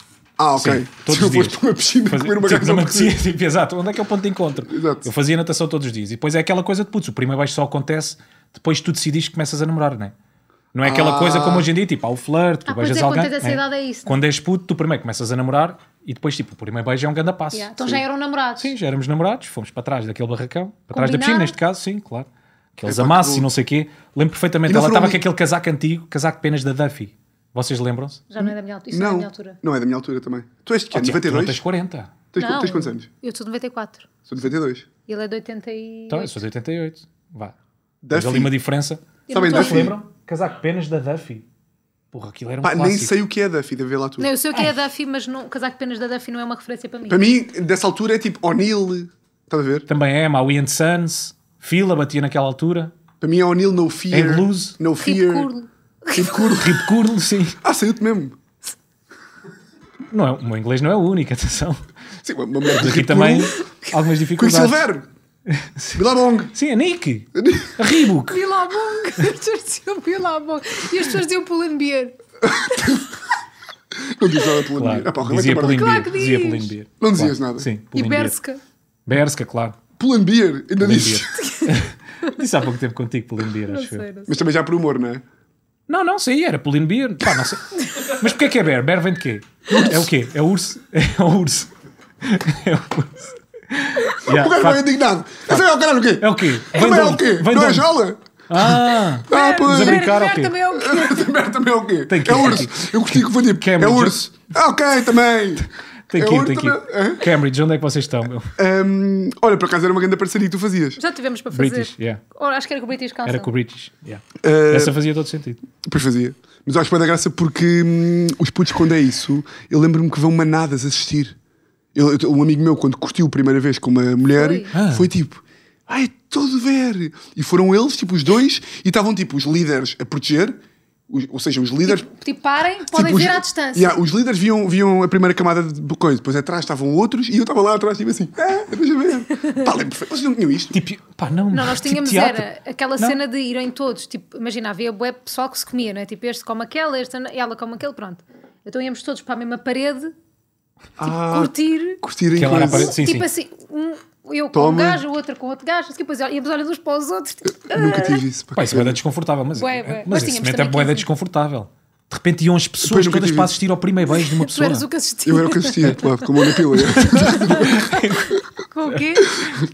Ah, ok. Sim, todos se eu fosse para uma piscina Faz... comer uma tipo, numa piscina, tipo, Exato, onde é que é o ponto de encontro? Exato. Eu fazia natação todos os dias. E depois é aquela coisa de putz, o primeiro beijo só acontece depois tu decidiste que começas a namorar, não é? Não é aquela coisa ah. como hoje em dia, tipo, há o flirt, tu ah, beijas é, alguém. Quando, é. é isso, é? quando és puto, tu primeiro começas a namorar e depois, tipo, o primeiro beijo é um grande passo. Yeah. Então sim. já eram namorados. Sim, já éramos namorados, fomos para trás daquele barracão, para Combinado. trás da piscina, neste caso, sim, claro. Aqueles é, amassos e não sei o quê. Lembro perfeitamente, ela estava com aquele casaco antigo, casaco de penas da Duffy. Vocês lembram-se? Já não é da minha, altura. não, é da minha altura. Não é da minha altura também. Tu és de quê? Oh, 92? Tu não tens 40. Tens, não, tens quantos anos? Eu sou de 94. Sou de 92. Ele é de 88. Então, eu sou de 88. Vá. Duffy. Mas ali uma diferença. Eu Sabem Duffy? lembram? Casaco penas da Duffy. Porra, aquilo era um Pá, Nem sei o que é Duffy, deve ver lá tudo. Não, eu sei o que é Duffy, mas não, casaco penas da Duffy não é uma referência para mim. Para mim, dessa altura é tipo O'Neill. Estás a ver? Também é, Maui and Sons. Fila batia naquela altura. Para mim é O'Neill, No Fear. É Blues. No Fear. Rip Ripcurl. Ripcurl, sim. Ah, saiu-te mesmo. Não é, o meu inglês não é o único, atenção. Sim, uma mulher de Aqui também algumas dificuldades. Silver? Bilabong! Sim, é Nick! Reebok! Bilabong! Bilabong! E as pessoas diziam Beer! Não diz nada Pull&Beer. Claro. Ah, pá, dizia é Pull&Beer. Claro que diz. Não dizias claro. nada. Sim, e Berska. Berska, claro. Pull&Beer, ainda disse. disse há pouco tempo contigo Beer, acho eu. Mas também já por humor, não é? Não, não, sei, era Pauline Beer. Pá, não sei. Mas porquê é que é Bear? Bear vem de quê? É, é o quê? É, é o urso? É o urso. É o urso. Yeah, o gajo vai indignado. é o o quê? É o quê? é o quê? Não é jola? Ah, ah pois. Mas também é o quê? também é o quê? É urso. Eu gostei que foi tipo, é urso. Ah, ok, também. Tem que ir, tem que Cambridge, onde é que vocês estão, meu? Um, olha, por acaso era uma grande parceria que tu fazias. Já tivemos para fazer. British, yeah. Ou, acho que era com o British Council. Era com o British, yeah. Uh, Essa fazia todo sentido. Pois fazia. Mas eu acho que da graça porque hum, os putos, quando é isso, eu lembro-me que vão manadas assistir. Eu, um amigo meu, quando curtiu a primeira vez com uma mulher, foi, ah. foi tipo... Ai, é tudo ver! E foram eles, tipo, os dois, e estavam, tipo, os líderes a proteger os, ou seja, os líderes. Tipo, tipo parem, tipo, podem tipo, vir à distância. Yeah, os líderes viam, viam a primeira camada de coisa, depois atrás estavam outros e eu estava lá atrás, tipo assim, ah, deixa ver. pá, tá, lembro, vocês não tinham isto? Tipo, pá, não. Não, nós tipo tínhamos tipo era aquela não. cena de irem todos, tipo, imagina, havia web pessoal que se comia, não é? Tipo, este come aquela, esta, ela come aquele, pronto. Então íamos todos para a mesma parede, tipo, ah, curtir. Curtir em coisa. Parede, sim, tipo sim. assim, um eu com um gajo, o outro com outro gajo, assim, depois íamos olhando uns para os outros. Tipo, nunca ah. tive isso. Pá, isso é bué desconfortável, mas, Bué, é, bué. Nós mas esse momento é também bué desconfortável. De repente iam as pessoas todas tive para assistir ao primeiro beijo de uma pessoa. Tu eras o que assistia. Eu era o que assistia, claro, com na pila. Com o quê?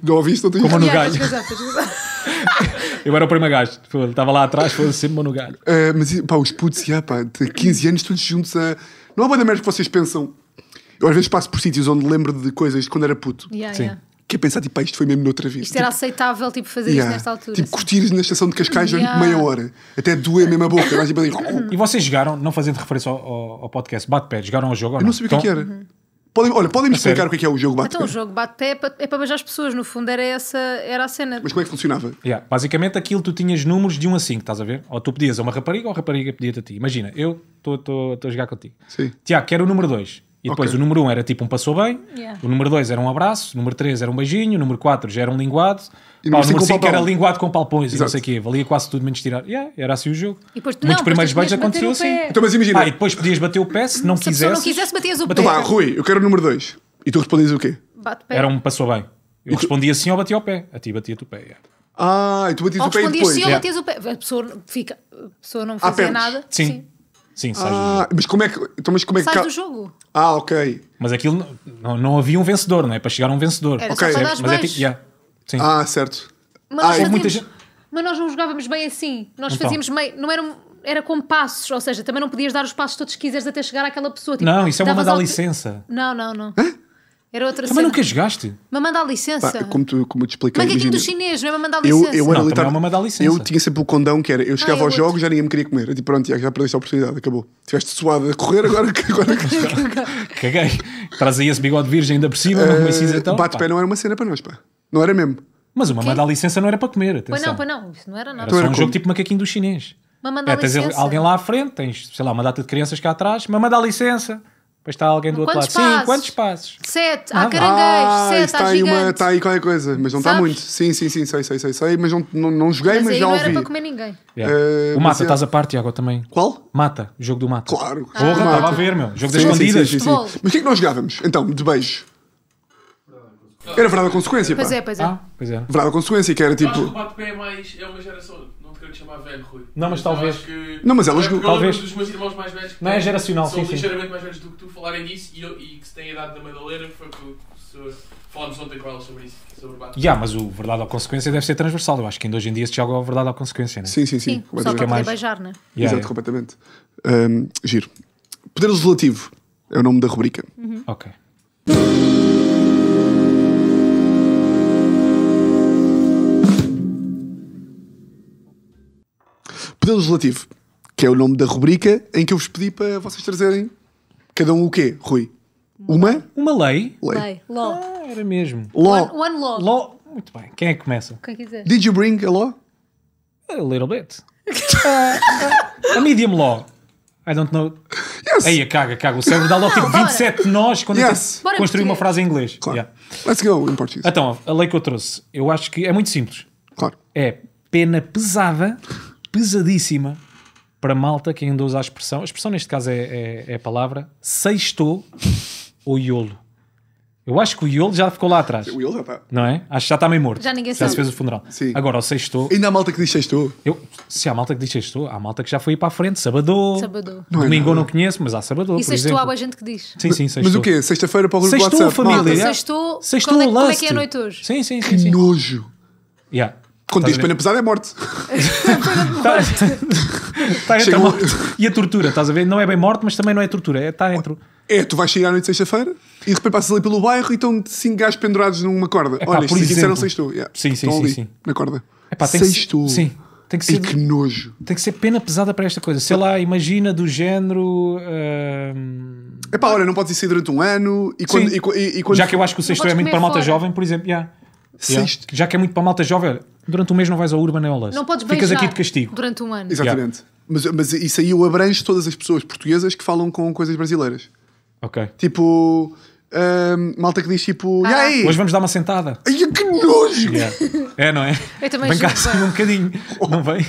Não ouviste, não Como tinha. no Yeah, Eu era o primeiro gajo. ele Estava lá atrás, foi sempre mão no galho. Eh, ah, mas, pá, os putos, já, pá, de 15 anos, todos juntos a. Não há boa da merda que vocês pensam. Eu às vezes passo por sítios onde lembro de coisas de quando era puto. Yeah, yeah que é pensar, tipo, ah, isto foi mesmo noutra vida. Isto tipo, era aceitável, tipo, fazer yeah. isto nesta altura. Tipo, assim. curtir na estação de Cascais durante yeah. meia hora. Até doer mesmo a boca. mas, tipo, assim, e vocês jogaram, não fazendo referência ao, ao, podcast, bate-pé, jogaram ao jogo ou não? Eu não sabia o é então... que, era. Podem, olha, podem-me explicar sério? o é que é, o jogo bate-pé? Então, o jogo bate-pé é para, é para beijar as pessoas, no fundo era essa era a cena. Mas como é que funcionava? Yeah. Basicamente, aquilo tu tinhas números de 1 a 5, estás a ver? Ou tu pedias a uma rapariga ou a rapariga pedia-te a ti. Imagina, eu estou a jogar contigo. Sim. Tiago, quero o número 2. E depois o número 1 um era tipo um passou bem, yeah. o número 2 era um abraço, o número 3 era um beijinho, o número 4 já era um linguado, e pá, o número 5 era linguado com palpões Exato. e não sei o quê, valia quase tudo menos tirar. Yeah, era assim o jogo. E depois, Muitos não, primeiros beijos aconteceu assim. Então, mas imagina. Ah, e depois podias bater o pé se não quisesse. Se não quisesse, batias o pé. Então vá, Rui, eu quero o número 2. E tu respondias o quê? Bate pé. Era um passou bem. Eu tu... respondia assim ou bati o pé. A ti batia-te o pé. Yeah. Ah, e tu batias ou o pé e depois? respondias sim ou batias o pé. A pessoa, fica, a pessoa não fazia nada. sim. Sim, sai ah, do jogo. Mas como é que. Então, mas como é que sai do jogo. Ah, ok. Mas aquilo. Não, não havia um vencedor, não é? Para chegar a um vencedor. Era okay. só para mas é tipo, yeah. Sim. Ah, certo. Mas, ah, nós gente... mas nós não jogávamos bem assim. Nós então. fazíamos meio. Não era, era com passos, ou seja, também não podias dar os passos todos que quiseres até chegar àquela pessoa. Tipo, não, isso é uma da licença. Não, não, não. Hã? Era outra Também cena. nunca jogaste? Mamãe dá licença. Pá, como, tu, como eu te expliquei. Macaquinho do chinês, não é mamãe dá licença. Eu, eu era não, literal... é uma licença. Eu tinha sempre o condão que era. Eu chegava ah, aos jogos já ninguém me queria comer. Eu disse, pronto, já, já perdeste a oportunidade, acabou. Tiveste suado a correr, agora. agora... Caguei. Traz aí esse bigode virgem ainda por cima, uh, eh, cinzentão. Bate-pé não era uma cena para nós, pá. Não era mesmo. Mas uma mamãe dá licença não era para comer. Atenção. Pois não, pois não. Isso não era nada. Era, então era um jogo tipo macaquinho do chinês. Mamãe dá é, tens licença. alguém lá à frente, tens, sei lá, uma data de crianças cá atrás, mamãe dá licença. Depois está alguém do quantos outro lado. Passos? Sim, quantos passos? Sete. Ah, há caranguejos, ah, sete, está há aí uma, Está aí qualquer coisa, mas não Sabes? está muito. Sim, sim, sim, sei, sei, sei, sei, mas não, não, não joguei, mas, mas aí já não ouvi. era para comer ninguém. Yeah. É. Uh, o Mata, mas, estás é- a parte, Tiago, também. Qual? Mata, o jogo do Mata. Claro. Ah. Porra, ah. estava a ver, meu. Jogo das sim, escondidas. Sim, sim, mas o que é que nós jogávamos, então, de beijo? Era verdade a consequência, pois pá. Pois é, pois é. Ah, pois é. Verdade a consequência, que era tipo... Eu acho tipo- que o bate-pé é mais... É uma geração eu te chamar velho, Rui. Não, mas então, talvez. Que... Não, mas elas é talvez. meus irmãos mais velhos que não é geracional, são sim, ligeiramente mais velhos do que tu falarem nisso e, eu, e que se têm a idade da Madalena, foi que falámos ontem com ela sobre isso, sobre Yeah, mas o verdade ou consequência deve ser transversal. Eu acho que ainda hoje em dia se joga a verdade ou consequência, né? Sim, sim, sim. sim só para é mais... beijar, né? Yeah, Exato, é. completamente. Um, giro. Poder legislativo é o nome da rubrica. Uhum. Ok. Poder Legislativo, que é o nome da rubrica em que eu vos pedi para vocês trazerem cada um o quê, Rui? Uma? Uma lei? Lei. Law. Ah, era mesmo. Law. One, one law. law. Muito bem. Quem é que começa? Quem quiser. Did you bring a law? A little bit. a medium law. I don't know. Yes. Aí, caga, caga. O cérebro dá logo tipo 27 nós quando yes. eu construir uma frase em inglês. Claro. Yeah. Let's go em português. Então, a lei que eu trouxe, eu acho que é muito simples. Claro. É pena pesada pesadíssima para malta que ainda usa a expressão, a expressão neste caso é, é, é a palavra, sextou ou iolo. Eu acho que o Iolo já ficou lá atrás. O Iolo já está. Não é? Acho que já está meio morto. Já ninguém sabe. Já se fez o funeral. Sim. Agora, o sextou. Ainda há malta que diz sextou. Eu, se há malta que diz sextou, há malta que já foi para a frente. Sabadou. Sabadou. É Domingo é não conheço, mas há sabadou. E sextou há gente que diz. Sim, sim, sextou. Mas o quê? Sexta-feira para o grupo sextou, a Família. Malta, é. sextou, família. Sextou, é, Como é que é a noite hoje? Sim, sim, sim. sim. Que nojo. Yeah. Quando diz pena pesada é morte. Está entre a morte e a tortura, estás a ver? Não é bem morte, mas também não é tortura, é, está entre. É, tu vais chegar à noite de sexta-feira e de repente passas ali pelo bairro e estão cinco gajos pendurados numa corda. Epá, Olha, isto disseram seis tu. Yeah. Sim, sim, estão sim, sim. Na corda. tem seis que tu. Sim. Tem que ser. E que nojo. Tem que ser pena pesada para esta coisa. Sei lá, imagina do género. Uh... Epá, olha, não podes sair durante um ano e quando, e, e, e quando... Já que eu acho que o sexto é muito para a malta fora. jovem, por exemplo, yeah. Yeah. Já que é muito para a malta jovem, durante um mês não vais ao Urban nem Não podes Ficas aqui de castigo. Durante um ano. Exatamente. Yeah. Mas, mas isso aí eu abrange todas as pessoas portuguesas que falam com coisas brasileiras. Ok. Tipo. Um, malta que diz tipo, ah. aí? Hoje vamos dar uma sentada. Ai, que nojo! Yeah. É, não é? Eu também Vem cá assim um bocadinho, ou, não vem?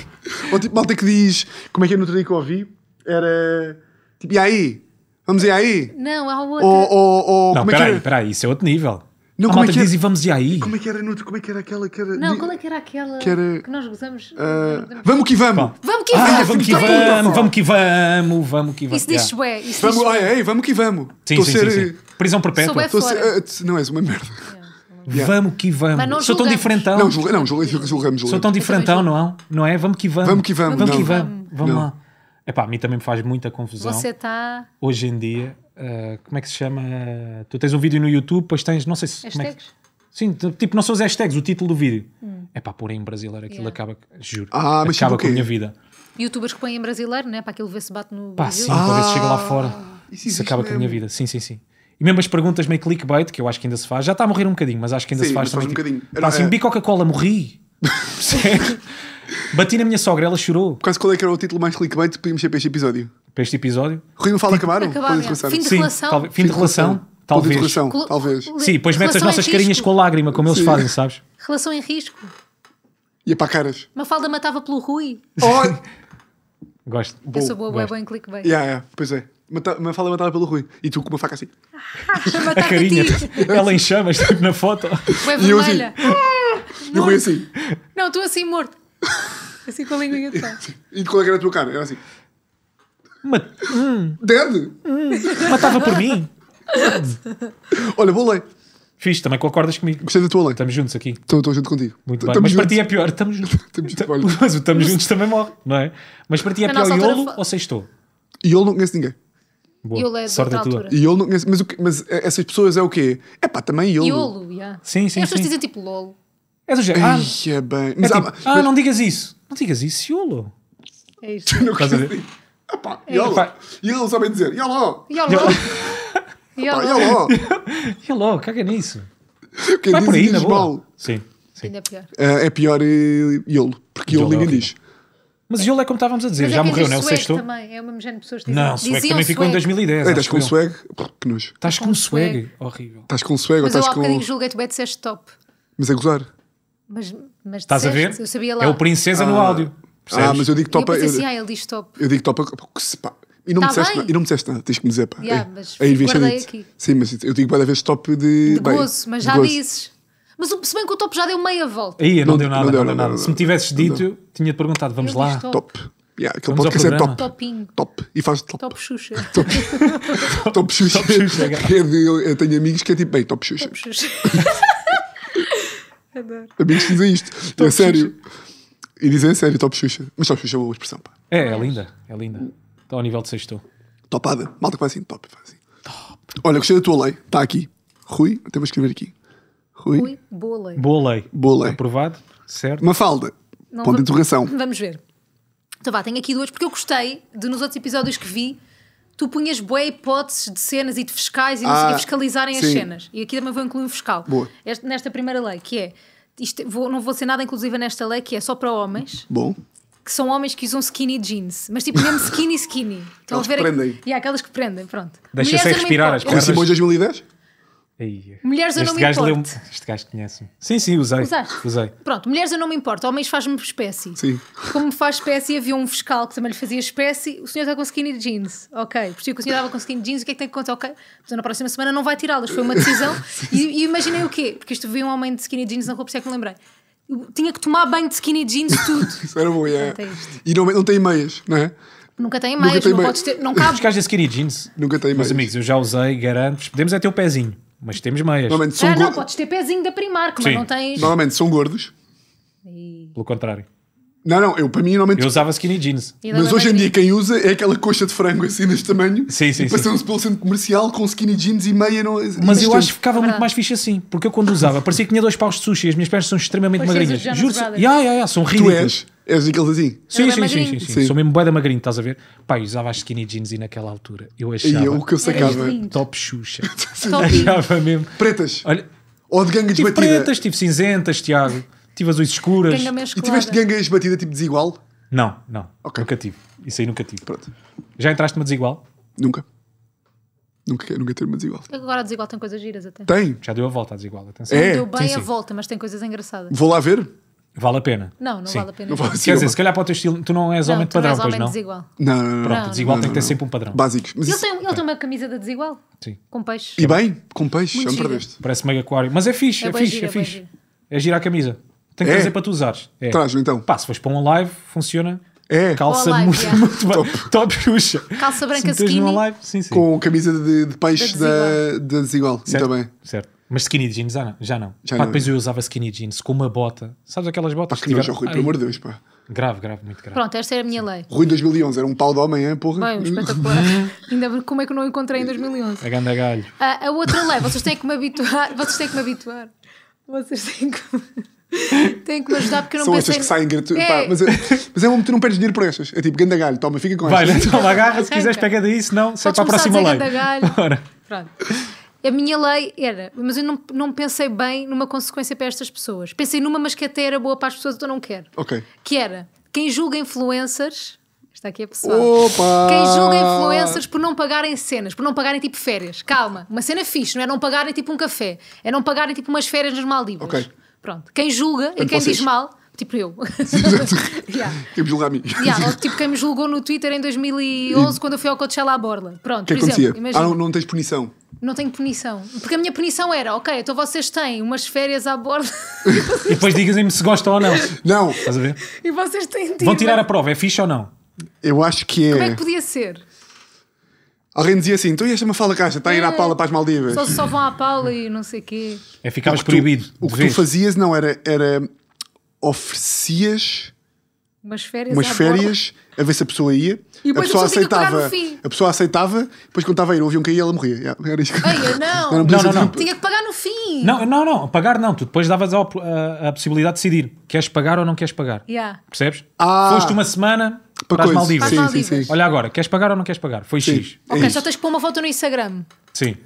Ou tipo, malta que diz, como é que é no outro dia que eu ouvi? Era tipo, e aí? Vamos e aí? Não, há outra. Ou, ou, ou, não, peraí, é que... peraí, isso é outro nível. Não, a como é malta que que era? dizem vamos e aí. Como é que era, Nuto? Como é que era aquela que era. Não, qual é que era aquela que, era- nós gozamos? Ah, vamos que vamos! Vamos que Ah, vamos! vamos que vamos, vamos que vamos, vamos que vamos. Isso diz-se isso Vamos, diz-se vamos que vamos! Sim, sim, ser. sim, sim. Eh, Prisão perpétua. Sou a ser- Fora. Eh, não és uma merda. Yeah. Vamos que Mas não vamos. Sou tão diferentão. Não, julga, não julga, julgamos, Sou tão diferentão, não, é? não é? Vamos que vamos. Vamos que vamos, Vamos que vamos. Vamos lá. Epá, a mim também me faz muita confusão. Você está. Hoje em dia, uh, como é que se chama? tu tens um vídeo no YouTube, depois tens, não sei se. Hashtags? É que... Sim, tipo, não são as hashtags, o título do vídeo. Hum. Epá, pôr em brasileiro aquilo yeah. acaba, juro, ah, acaba tipo com a minha vida. Youtubers que põem em brasileiro, né? Para aquilo ver se bate no. Pá, sim, ah, para ver se chega lá ah, fora. Isso, isso acaba mesmo. com a minha vida, sim, sim, sim. E mesmo as perguntas meio clickbait, que eu acho que ainda se faz, já está a morrer um bocadinho, mas acho que ainda sim, se faz também. Faz um tipo, um bocadinho. Pá, assim, é... Coca-Cola, morri. Percebes? Bati na minha sogra, ela chorou. Por causa qual é que era o título mais clickbait que podíamos mexer para este episódio? Para este episódio? Rui me fala acabaram? Tipo- acabaram. É. Fim de Sim, relação. Talvez, fim, de relação. Talvez. relação, talvez. Sim, depois metes as nossas carinhas risco. com a lágrima, como eles fazem, sabes? Relação em risco. Ia para caras. Mafalda matava pelo Rui. Oh. gosto. Eu boa, sou boa, boa, em clickbait. Yeah, yeah, pois é. Mata, falda matava pelo Rui. E tu com uma faca assim. a carinha. ela em chamas, tipo na foto. E eu assim. Não, eu assim. Não, tu assim morto. Assim com a língua de trás. E qual era a tua cara? Era assim. Mat hum. Dead? Hum. Matava por mim? Dead. Olha, vou ler. Fiz, também concordas comigo. Gostei da tua lei. Estamos juntos aqui. Estou, junto contigo. Muito bem. Mas juntos. para ti é pior. Estamos juntos. mas o estamos juntos também morre, não é? Mas para ti é pior Iolo ou Sextou? Iolo não conheço ninguém. Boa. Iolo é Sorte da tua. Iolo não conheço. Mas, mas essas pessoas é o quê? É pá, também Iolo. Iolo, yeah. Sim, sim, sim. as pessoas dizem tipo lolo é do género. Ah, Ia é bem. É mas, tipo, ah, mas- não digas isso. Não digas isso, Ciolo. É isto. Eu não Estás a ver? consigo. Ah pá, e é. ela? sabem dizer, e ela? E alô? E Pá, caga nisso. Quem Vai diz, por aí, na diz mal. Sim, sim. Ainda pior. Ah, é pior eh, iolo, porque iolo Iolo ninguém horrível. diz. Mas Iolo é como estávamos a dizer, Mas já é morreu, não é? O sueco sexto. também. É o mesmo género de pessoas que dizem. Não, o sueco também ficou em 2010. É, estás com eu. swag? Pá, Que nojo. Estás com um swag. Horrível. Estás com swag ou Mas eu estás há com. bocadinho julguei-te, bem, disseste top. Mas é gozar. Mas, mas Estás a ver? Eu sabia lá. É o Princesa no ah. áudio. Ah, percebes? Ah, mas eu digo top. eu assim, ah, ele diz top. Eu digo top. E não, Tá me disseste, e não me disseste nada, tens que me dizer, pá. Yeah, Ei, mas ei, devias aqui. Sim, mas eu digo várias vez top de. De bem, gozo, mas de já gozo. dizes. Mas o- se bem que o top já deu meia volta. Aí, não, Não deu nada, não deu nada, nada. Se me tivesses dito, tinha-te perguntado, vamos Ele lá. Top. Yeah, aquele Vamos ao podcast é programa. top. Topinho. Top. E faz top. Top Xuxa. Top, top, Xuxa. Xuxa, é. eu tenho amigos que é tipo, bem, top Xuxa. Top Xuxa. Adoro. Amigos que dizem isto. é sério. E dizem sério, top Xuxa. Mas top Xuxa é boa expressão, pá. É, é linda, é linda. Está ao nível de sexto. Topada. Malta que faz assim, top. Vai assim. Top. Olha, gostei da tua lei. Está aqui. Rui, até vou escrever aqui. Rui. Rui, boa lei. Boa lei. Boa lei. Aprovado, certo. Mafalda. Não, Ponto de interrogação. Vamos ver. Então vá, tenho aqui duas, porque eu gostei de nos outros episódios que vi tu punhas boé hipóteses de cenas e de fiscais e ah, não sei, ah, fiscalizarem sim. as cenas. E aqui também vou incluir um fiscal. Boa. Este, nesta primeira lei, que é isto, é, vou, não vou ser nada inclusiva nesta lei que é só para homens. Bom. Que são homens que usam skinny jeans, mas tipo mesmo skinny skinny. Estão a ver? Que prendem. E há aquelas que prendem, pronto. Deixa se sem respirar as pernas. Simões 2010? Mulheres eu não me importo. Leu, este gajo conhece-me. Sim, sim, usei. Usaste? Usei. Pronto, mulheres eu não me importo, homens faz-me espécie. Sim. Como me faz espécie, havia um fiscal que também lhe fazia espécie. O senhor está com skinny jeans, ok. Porque o senhor estava com skinny jeans, o que é que tem que contar? Ok, mas na próxima semana não vai tirá-las, foi uma decisão. E, e, imaginei o quê? Porque isto vi um homem de skinny jeans na rua, por é que me lembrei tinha que tomar banho de skinny jeans tudo. Isso era bom, é. e não, não tem meias, não é? Nunca tem meias, Nunca tem não meias. podes ter, não cabe. Os gajos de skinny jeans. Nunca tem meias. Meus amigos, eu já usei, garanto. Podemos é ter o pezinho mas temos meias. Normalmente ah, são ah, não, gordos. podes ter pezinho da Primark, mas Sim. não tens. Normalmente são gordos. E... Pelo contrário. Não, não, eu para mim normalmente. Eu usava skinny jeans. Mas hoje em dia quem usa é aquela coxa de frango assim deste tamanho. Sim, sim. Passamos um pelo centro comercial com skinny jeans e meia. Não... É? Mas eu acho que ficava é muito mais fixe assim. Porque eu quando usava, parecia que tinha dois paus de sushi as minhas pernas são extremamente magrinhas. Juro-se. Yeah, yeah, yeah, são ridículas. Tu és? És daqueles assim? Sim, sim, sim, sim, Sou mesmo boeda da magrinho, estás a ver? Pai, usava as skinny jeans e naquela altura eu achava. E eu que eu sacava. Top Xuxa. achava mesmo. Pretas. Olha. Ou de ganga de tive pretas, tive cinzentas, Tiago tive azuis escuras. E tiveste gangas batida tipo desigual? Não, não. Nunca tive. Isso aí nunca tive. Pronto. Já entraste numa desigual? Nunca. Nunca, quero- nunca ter uma desigual. Agora a desigual tem coisas giras até. Tem. Já deu a volta à desigual, atenção. É. Deu bem Sim, a volta, mas tem coisas engraçadas. Vou lá ver. Vale a pena. Não, não Sim. vale a pena. Não vale Quer dizer, se calhar para o teu estilo, tu não és homem de padrão, pois não? desigual. Não, não, não, não. Pronto, Não, desigual não, tem que ter não. sempre um padrão. Básicos. Mas Ele isso... tem, ele tem uma camisa da desigual, Sim. com peixe. E bem, com peixe, Muito Parece meio aquário. Mas é fixe, é, É fixe, é, é fixe. É girar a camisa. Tenho que é. trazer para tu usares. É. Traz-me então. Pá, se fores para um live, funciona. É. Calça live, muito, é. muito top. bem. Top bruxa. Calça branca se skinny. Live, sim, sim. Com camisa de, de peixe da Desigual. Da, da desigual. Certo, muito bem. Certo. Mas skinny jeans já não. Já não. Já pá, não. depois eu usava skinny jeans com uma bota. Sabes aquelas botas? Pá, que não, já, Rui, pelo amor de Deus, pá. Grave, grave, muito grave. Pronto, esta era a minha lei. Rui 2011 era um pau de homem, hein, porra? Bem, espetacular. Ainda como é que não encontrei em 2011? A ganda galho. Ah, a outra lei, vocês têm que me habituar. Vocês têm que me habituar. Vocês têm que... Tem que me ajudar porque não São pensei... que saem gratuitas. É. Mas, mas, é onde tu não perdes dinheiro por estas. É tipo, ganda galho, toma, fica com estas. Vai, toma, agarra, se quiseres pega daí, senão só é para a próxima lei. Pronto. A minha lei era, mas eu não, não pensei bem numa consequência para estas pessoas. Pensei numa, mas que até era boa para as pessoas, então não quero. Ok. Que era, quem julga influencers... Está aqui a pessoa. Opa! Quem julga influencers por não pagarem cenas, por não pagarem tipo férias. Calma, uma cena fixe, não é não pagarem tipo um café, é não pagarem tipo umas férias nas Maldivas. Ok. Pronto, quem julga e quem vocês. diz mal tipo eu. yeah. julga julgar mim. Yeah, ou, tipo quem me julgou no Twitter em 2011 e... quando eu fui ao Coachella à Borla. Pronto, que por acontecia? exemplo, imagina. Ah, não, não tens punição. Não tenho punição. Porque a minha punição era, ok, então vocês têm umas férias à borda. e depois digam-me se gostam ou não. Não. Estás a ver? E vocês têm tido... Vão tirar a prova, é fixe ou não? Eu acho que é. Como é que podia ser? Alguém dizia assim: tu a uma fala Caixa está a ir à é, Paula para as Maldivas. Só, só vão à Paula e não sei quê. É ficavas proibido. o que tu fazias não era, era oferecias umas férias, umas férias a ver se a pessoa ia. E a pessoa, aceitava. A pessoa aceitava, depois quando estava a ir, ouviam que ia ela morria. Era isso. Eia, não. não, não, não. Tinha que pagar no fim. Não, não, não. Pagar não. Tu depois davas a, a, a possibilidade de decidir: queres pagar ou não queres pagar. Yeah. Percebes? Ah. Foste uma semana para, as Maldivas. Sim, Sim, sim. Olha agora, queres pagar ou não queres pagar? Foi X. É ok, é só tens que pôr uma foto no Instagram. Sim.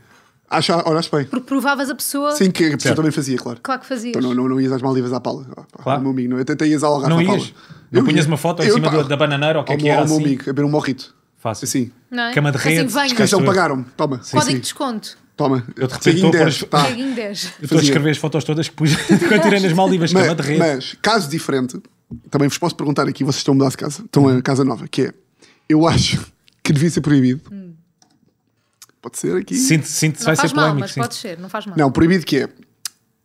Acha, acho bem. Porque provavas a pessoa. Sim, que a pessoa certo. também fazia, claro. Claro que fazias. Então não, não, não ias às Maldivas à pala. Ah, claro. Meu amigo, não. Eu é? tentei ias ao Algarve não à pala. Ias. Não eu punhas uma foto eu, em cima da bananeira ou o que é que era ao meu assim? amigo, a beber um morrito. Fácil. sim é? Cama de assim rede. Assim, Descansam, pagaram-me. Toma. Código de desconto. Toma. Eu de repente estou 10, a as... tá. 10. Eu estou a escrever as fotos todas que pus quando tirei nas Maldivas, mas, cama de rede. Mas, caso diferente, também vos posso perguntar aqui, vocês estão a mudar de casa, estão a casa nova, que é, eu acho que devia ser proibido. Hum. Pode ser aqui. Sinto, sinto se vai ser mal, polémico. Mas pode ser, não faz mal. Não, proibido que é.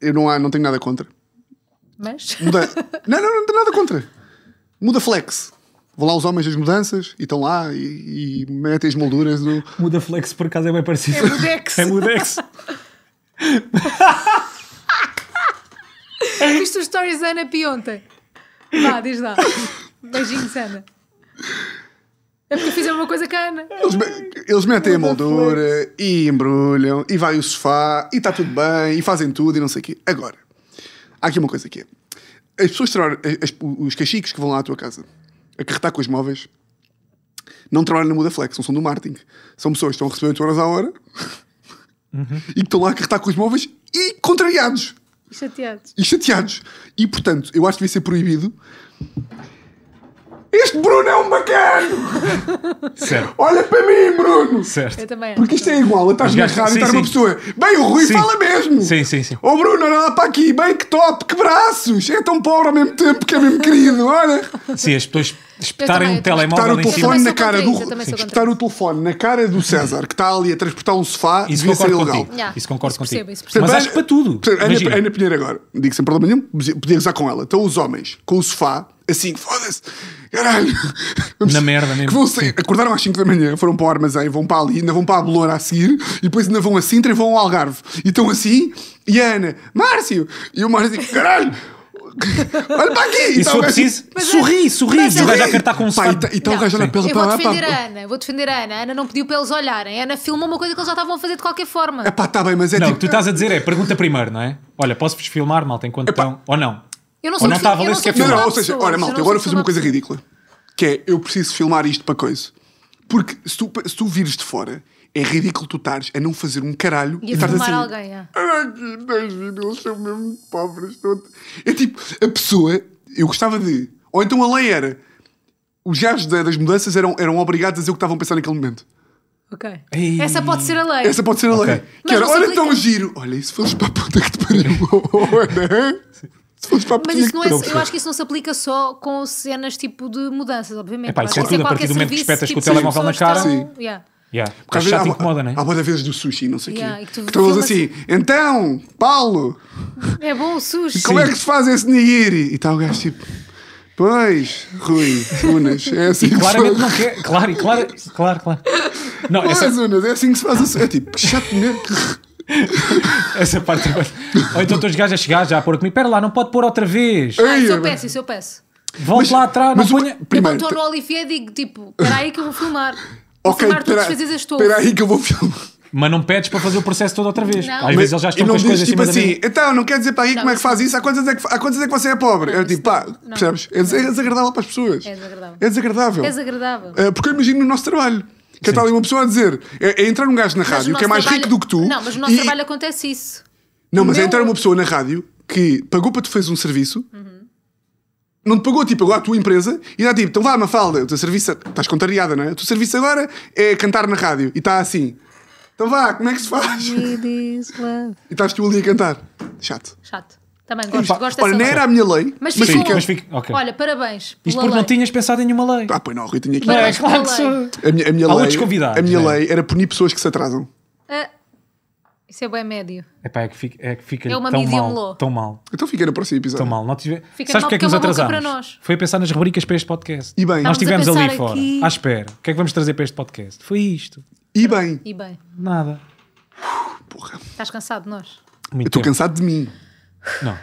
Eu não, há, não tenho nada contra. Mas. Muda. não, não, não tenho nada contra. Muda flex. Vão lá os homens das mudanças e estão lá e, e metem as molduras do. Muda flex por acaso é bem parecido. É mudex. é mudex. Viste os stories da Ana Pionta? Vá, diz lá. Beijinho, Ana. É porque fizeram uma coisa cana. Eles, eles metem a moldura e embrulham e vai o sofá e está tudo bem e fazem tudo e não sei o quê. Agora, há aqui uma coisa que é. As pessoas trabalham, as, os cachiques que vão lá à tua casa a carretar com os móveis não trabalham na Mudaflex, não são do marketing. São pessoas que estão a receber 8 horas à hora uhum. e que estão lá a carretar com os móveis e contrariados. E chateados. E chateados. E, portanto, eu acho que devia ser proibido este Bruno é um bacano! Certo. Olha para mim, Bruno! Certo. Eu também acho. Porque isto é igual, estás agarrado, rádio e estás uma pessoa. Bem, o Rui Sim. fala mesmo! Sim, sim, sim. Ô oh, Bruno, olha lá para aqui, bem que top, que braços! É tão pobre ao mesmo tempo que é mesmo querido, olha! Sim, as pessoas espetarem também, um telemóvel espetar o telefone na cara do espetar o telefone na cara do César que está ali a transportar um sofá isso devia ser ilegal yeah. isso concordo isso contigo percebo, percebo. mas acho que para tudo Ana, Ana Pinheiro agora digo sem problema nenhum podia gozar com ela então os homens com o sofá assim foda-se Caralho! Na merda mesmo. Que vão sair, acordaram às 5 da manhã, foram para o armazém, vão para ali, ainda vão para a Beloura a seguir, e depois ainda vão a Sintra e vão ao Algarve. E estão assim, e a Ana, Márcio! E o Márcio, assim, caralho! Olha para aqui! E, e tá se assim, preciso, sorri, é- sorri! E o é- gajo a cartar com um pá, E estão tá, tá o gajo olha pela Eu vou defender a Ana, vou defender a Ana. A Ana não pediu para eles olharem. A Ana filmou uma coisa que eles já estavam a fazer de qualquer forma. É pá, está bem, mas é não, o tipo que tu estás a dizer é pergunta primeiro, não é? Olha, posso-vos filmar, malta, enquanto estão. Ou não? Eu não sei. Ou que está a filmar. ou seja, olha, malta, agora eu fiz uma coisa ridícula. Que é, eu preciso filmar isto para coisa. Porque se tu, se tu vires de fora, é ridículo tu estares a não fazer um caralho e, e filmar assim. alguém, é. Ah, eles são mesmo pobres. É tipo, a pessoa, eu gostava de. Ou então a lei era. Os gajos das mudanças eram, eram obrigados a dizer o que estavam a pensar naquele momento. Ok. Ei. Essa pode ser a lei. Essa pode ser a lei. Que era, olha então tão giro. Olha, isso foi para a puta que te pariu? Mas isso não é, eu acho que isso não se aplica só com cenas tipo de mudanças, obviamente. É pá, isso é tudo a partir do momento que espetas com o telemóvel na cara. Estão, yeah. Yeah. Porque já te incomoda, né? Há boa vezes do sushi, não sei o yeah, quê. Que tu assim, então, Paulo. É bom o sushi. Como Sim. é que se faz esse nigiri? E tal, tá o gajo tipo. Pois, Rui, Unas, é assim e que claramente se faz. não quer. Claro, claro, claro, claro. Não, pois, essa... Unas, é assim que se faz o sushi. É tipo, chato mesmo. Né? Essa parte é Ou então os gajos a chegar já a pôr comigo. Pera lá, não pode pôr outra vez. Ah, isso eu peço, isso eu peço. Volte lá atrás, mas, não ponha. Primeiro, eu estou no Olivier e digo tipo, peraí que eu vou filmar. Vou ok, filmar pera, todas as peraí que eu vou filmar. Mas não pedes para fazer o processo todo outra vez. Não. Às mas, vezes eles já estão com as coisas tipo assim. então, não quer dizer para aí não, como é que faz isso? Há quantas é que, há quantas é que você é pobre? Não, eu tipo, pá, percebes? É, é desagradável para as pessoas. É desagradável. É desagradável. É desagradável. Eh, porque eu imagino o nosso trabalho. Que está é ali uma pessoa a dizer. É, é entrar um gajo na rádio que é mais trabalho... rico do que tu. Não, mas no nosso e... trabalho acontece isso. Não, mas é meu... é entrar uma pessoa na rádio que pagou para te fazer um serviço. Uhum. Não te pagou, tipo, agora a tua empresa e dá tipo, então vá, Mafalda, o teu serviço. Estás contrariada, não é? O teu serviço agora é cantar na rádio e está assim. Então vá, como é que se faz? e estás tu ali a cantar. Chato. Chato. Também gosto, Pá, gosto Olha, nem era a minha lei. Mas, mas fica. Mas fica okay. Olha, parabéns. Isto porque lei. não tinhas pensado em nenhuma lei. Ah, pois não, Rui, tinha aqui. Parabéns é, claro que sou. A minha, a minha lei, a minha né? lei era punir pessoas que se atrasam. Ah, isso é bem médio. Epá, é que fica, é que fica é uma tão, mal, tão mal. Então fiquei no próximo episódio. Tão mal. Não tive... Fica Sabes porque é que nos é atrasámos? Foi a pensar nas rubricas para este podcast. E bem, nós estivemos ali aqui... fora, à espera. O que é que vamos trazer para este podcast? Foi isto. E bem. E bem. Nada. Porra. Estás cansado de nós? Eu estou cansado de mim. Não.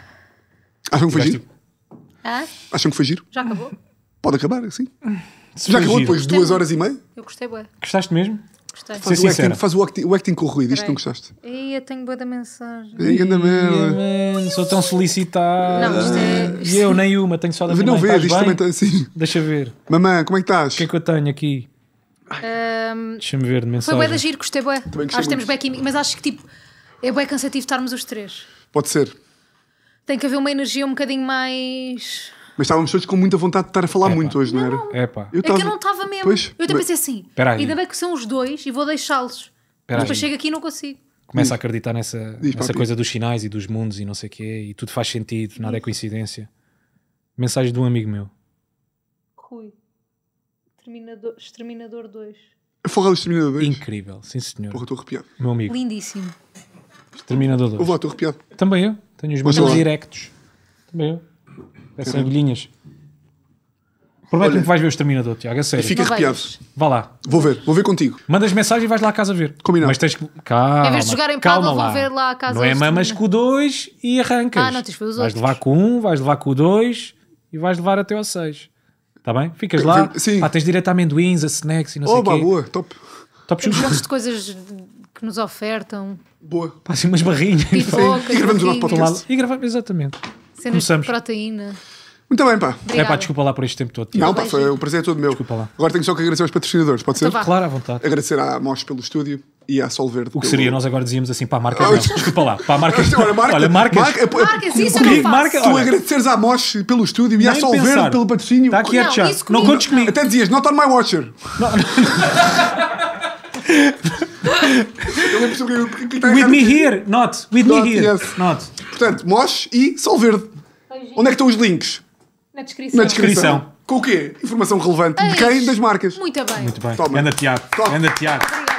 Acham que foi giro? Acham que foi giro? Já acabou? Pode acabar, assim. Se Já acabou depois de duas horas e meia? Eu gostei, boa Gostaste mesmo? Gostei. Faz, o acting, faz o, acting, o acting com o ruído, isto não gostaste? Ei, eu tenho boa da mensagem. Ei, anda merda. Sou tão solicitado. Não, é- E eu nem uma, tenho só da mensagem. Não vês, isto também está assim. Deixa ver. Mamãe, como é que estás? O que é que eu tenho aqui? Um, Deixa-me ver de mensagem. Foi boa da giro, gostei boa Acho que temos bué química, mas acho que tipo, é bué cansativo estarmos os três. Pode ser. Tem que haver uma energia um bocadinho mais. Mas estávamos todos com muita vontade de estar a falar muito hoje, não, era? É, pá. Eu tava... É que eu não estava mesmo. Pois, eu até pensei assim, Peraí. ainda bem que são os dois e vou deixá-los. Mas depois chego aqui e não consigo. Começa a acreditar nessa, nessa coisa dos sinais e dos mundos e não sei o quê, e tudo faz sentido, nada é coincidência. Mensagem de um amigo meu. Rui. Exterminador, Exterminador 2. A falar do Exterminador 2? Incrível, sim senhor. Porra, estou arrepiado. Meu amigo. Lindíssimo. Exterminador 2. Eu vou, estou arrepiado. Também eu. Tenho os meus directos. Também eu. Peço é agulhinhas. Prometo-me que vais ver o Exterminador, Tiago, a sério. E fica arrepiado. Vá lá. Vou ver, vou ver contigo. Mandas mensagem e vais lá à casa ver. Combinado. Mas tens que. Calma. Em vez de jogar em calma pádua, vou ver lá à casa Não é mamas com o 2 e arrancas. Ah, não, tens os outros. Vais levar com o um, vais levar com o 2 e vais levar até ao 6. Está bem? Ficas lá. Sim. Pá, ah, tens direito a amendoins, a snacks e não sei o oh, quê. Oh, boa, top. Top Gostas de coisas que nos ofertam. Boa. Pá, assim umas barrinhas. Pipocas, assim. e gravamos o nosso podcast. E gravamos, exatamente. Cenas Começamos. de proteína. Muito bem, pá. É pá, desculpa lá por este tempo todo. Tio. Não, pá, foi um prazer é todo meu. Desculpa lá. Agora tenho só que agradecer aos patrocinadores, pode ser? Então, claro, à vontade. Agradecer à Mosh pelo estúdio e à Solverde. O que seria? Nós agora dizíamos assim, pá, marcas ah, não. Desculpa lá, pá, marcas. Olha, marca, olha marcas. Marca, marcas, isso comigo, eu não marca, Tu agradeceres à Mosh pelo estúdio e à Solverde pelo patrocínio. Está aqui a chat. Não contes comigo. Até dizias, not on my watcher. Não, não. Eu lembro é sempre é que eu With me here, not. With me here, yes. not. Portanto, Mosh e Sol Verde. Onde é que estão os links? Na descrição. Na descrição. Com o quê? Informação relevante. De quem? Das marcas. Muito bem. Muito bem. Toma. Anda Tiago. Top. Anda Tiago. Obrigada.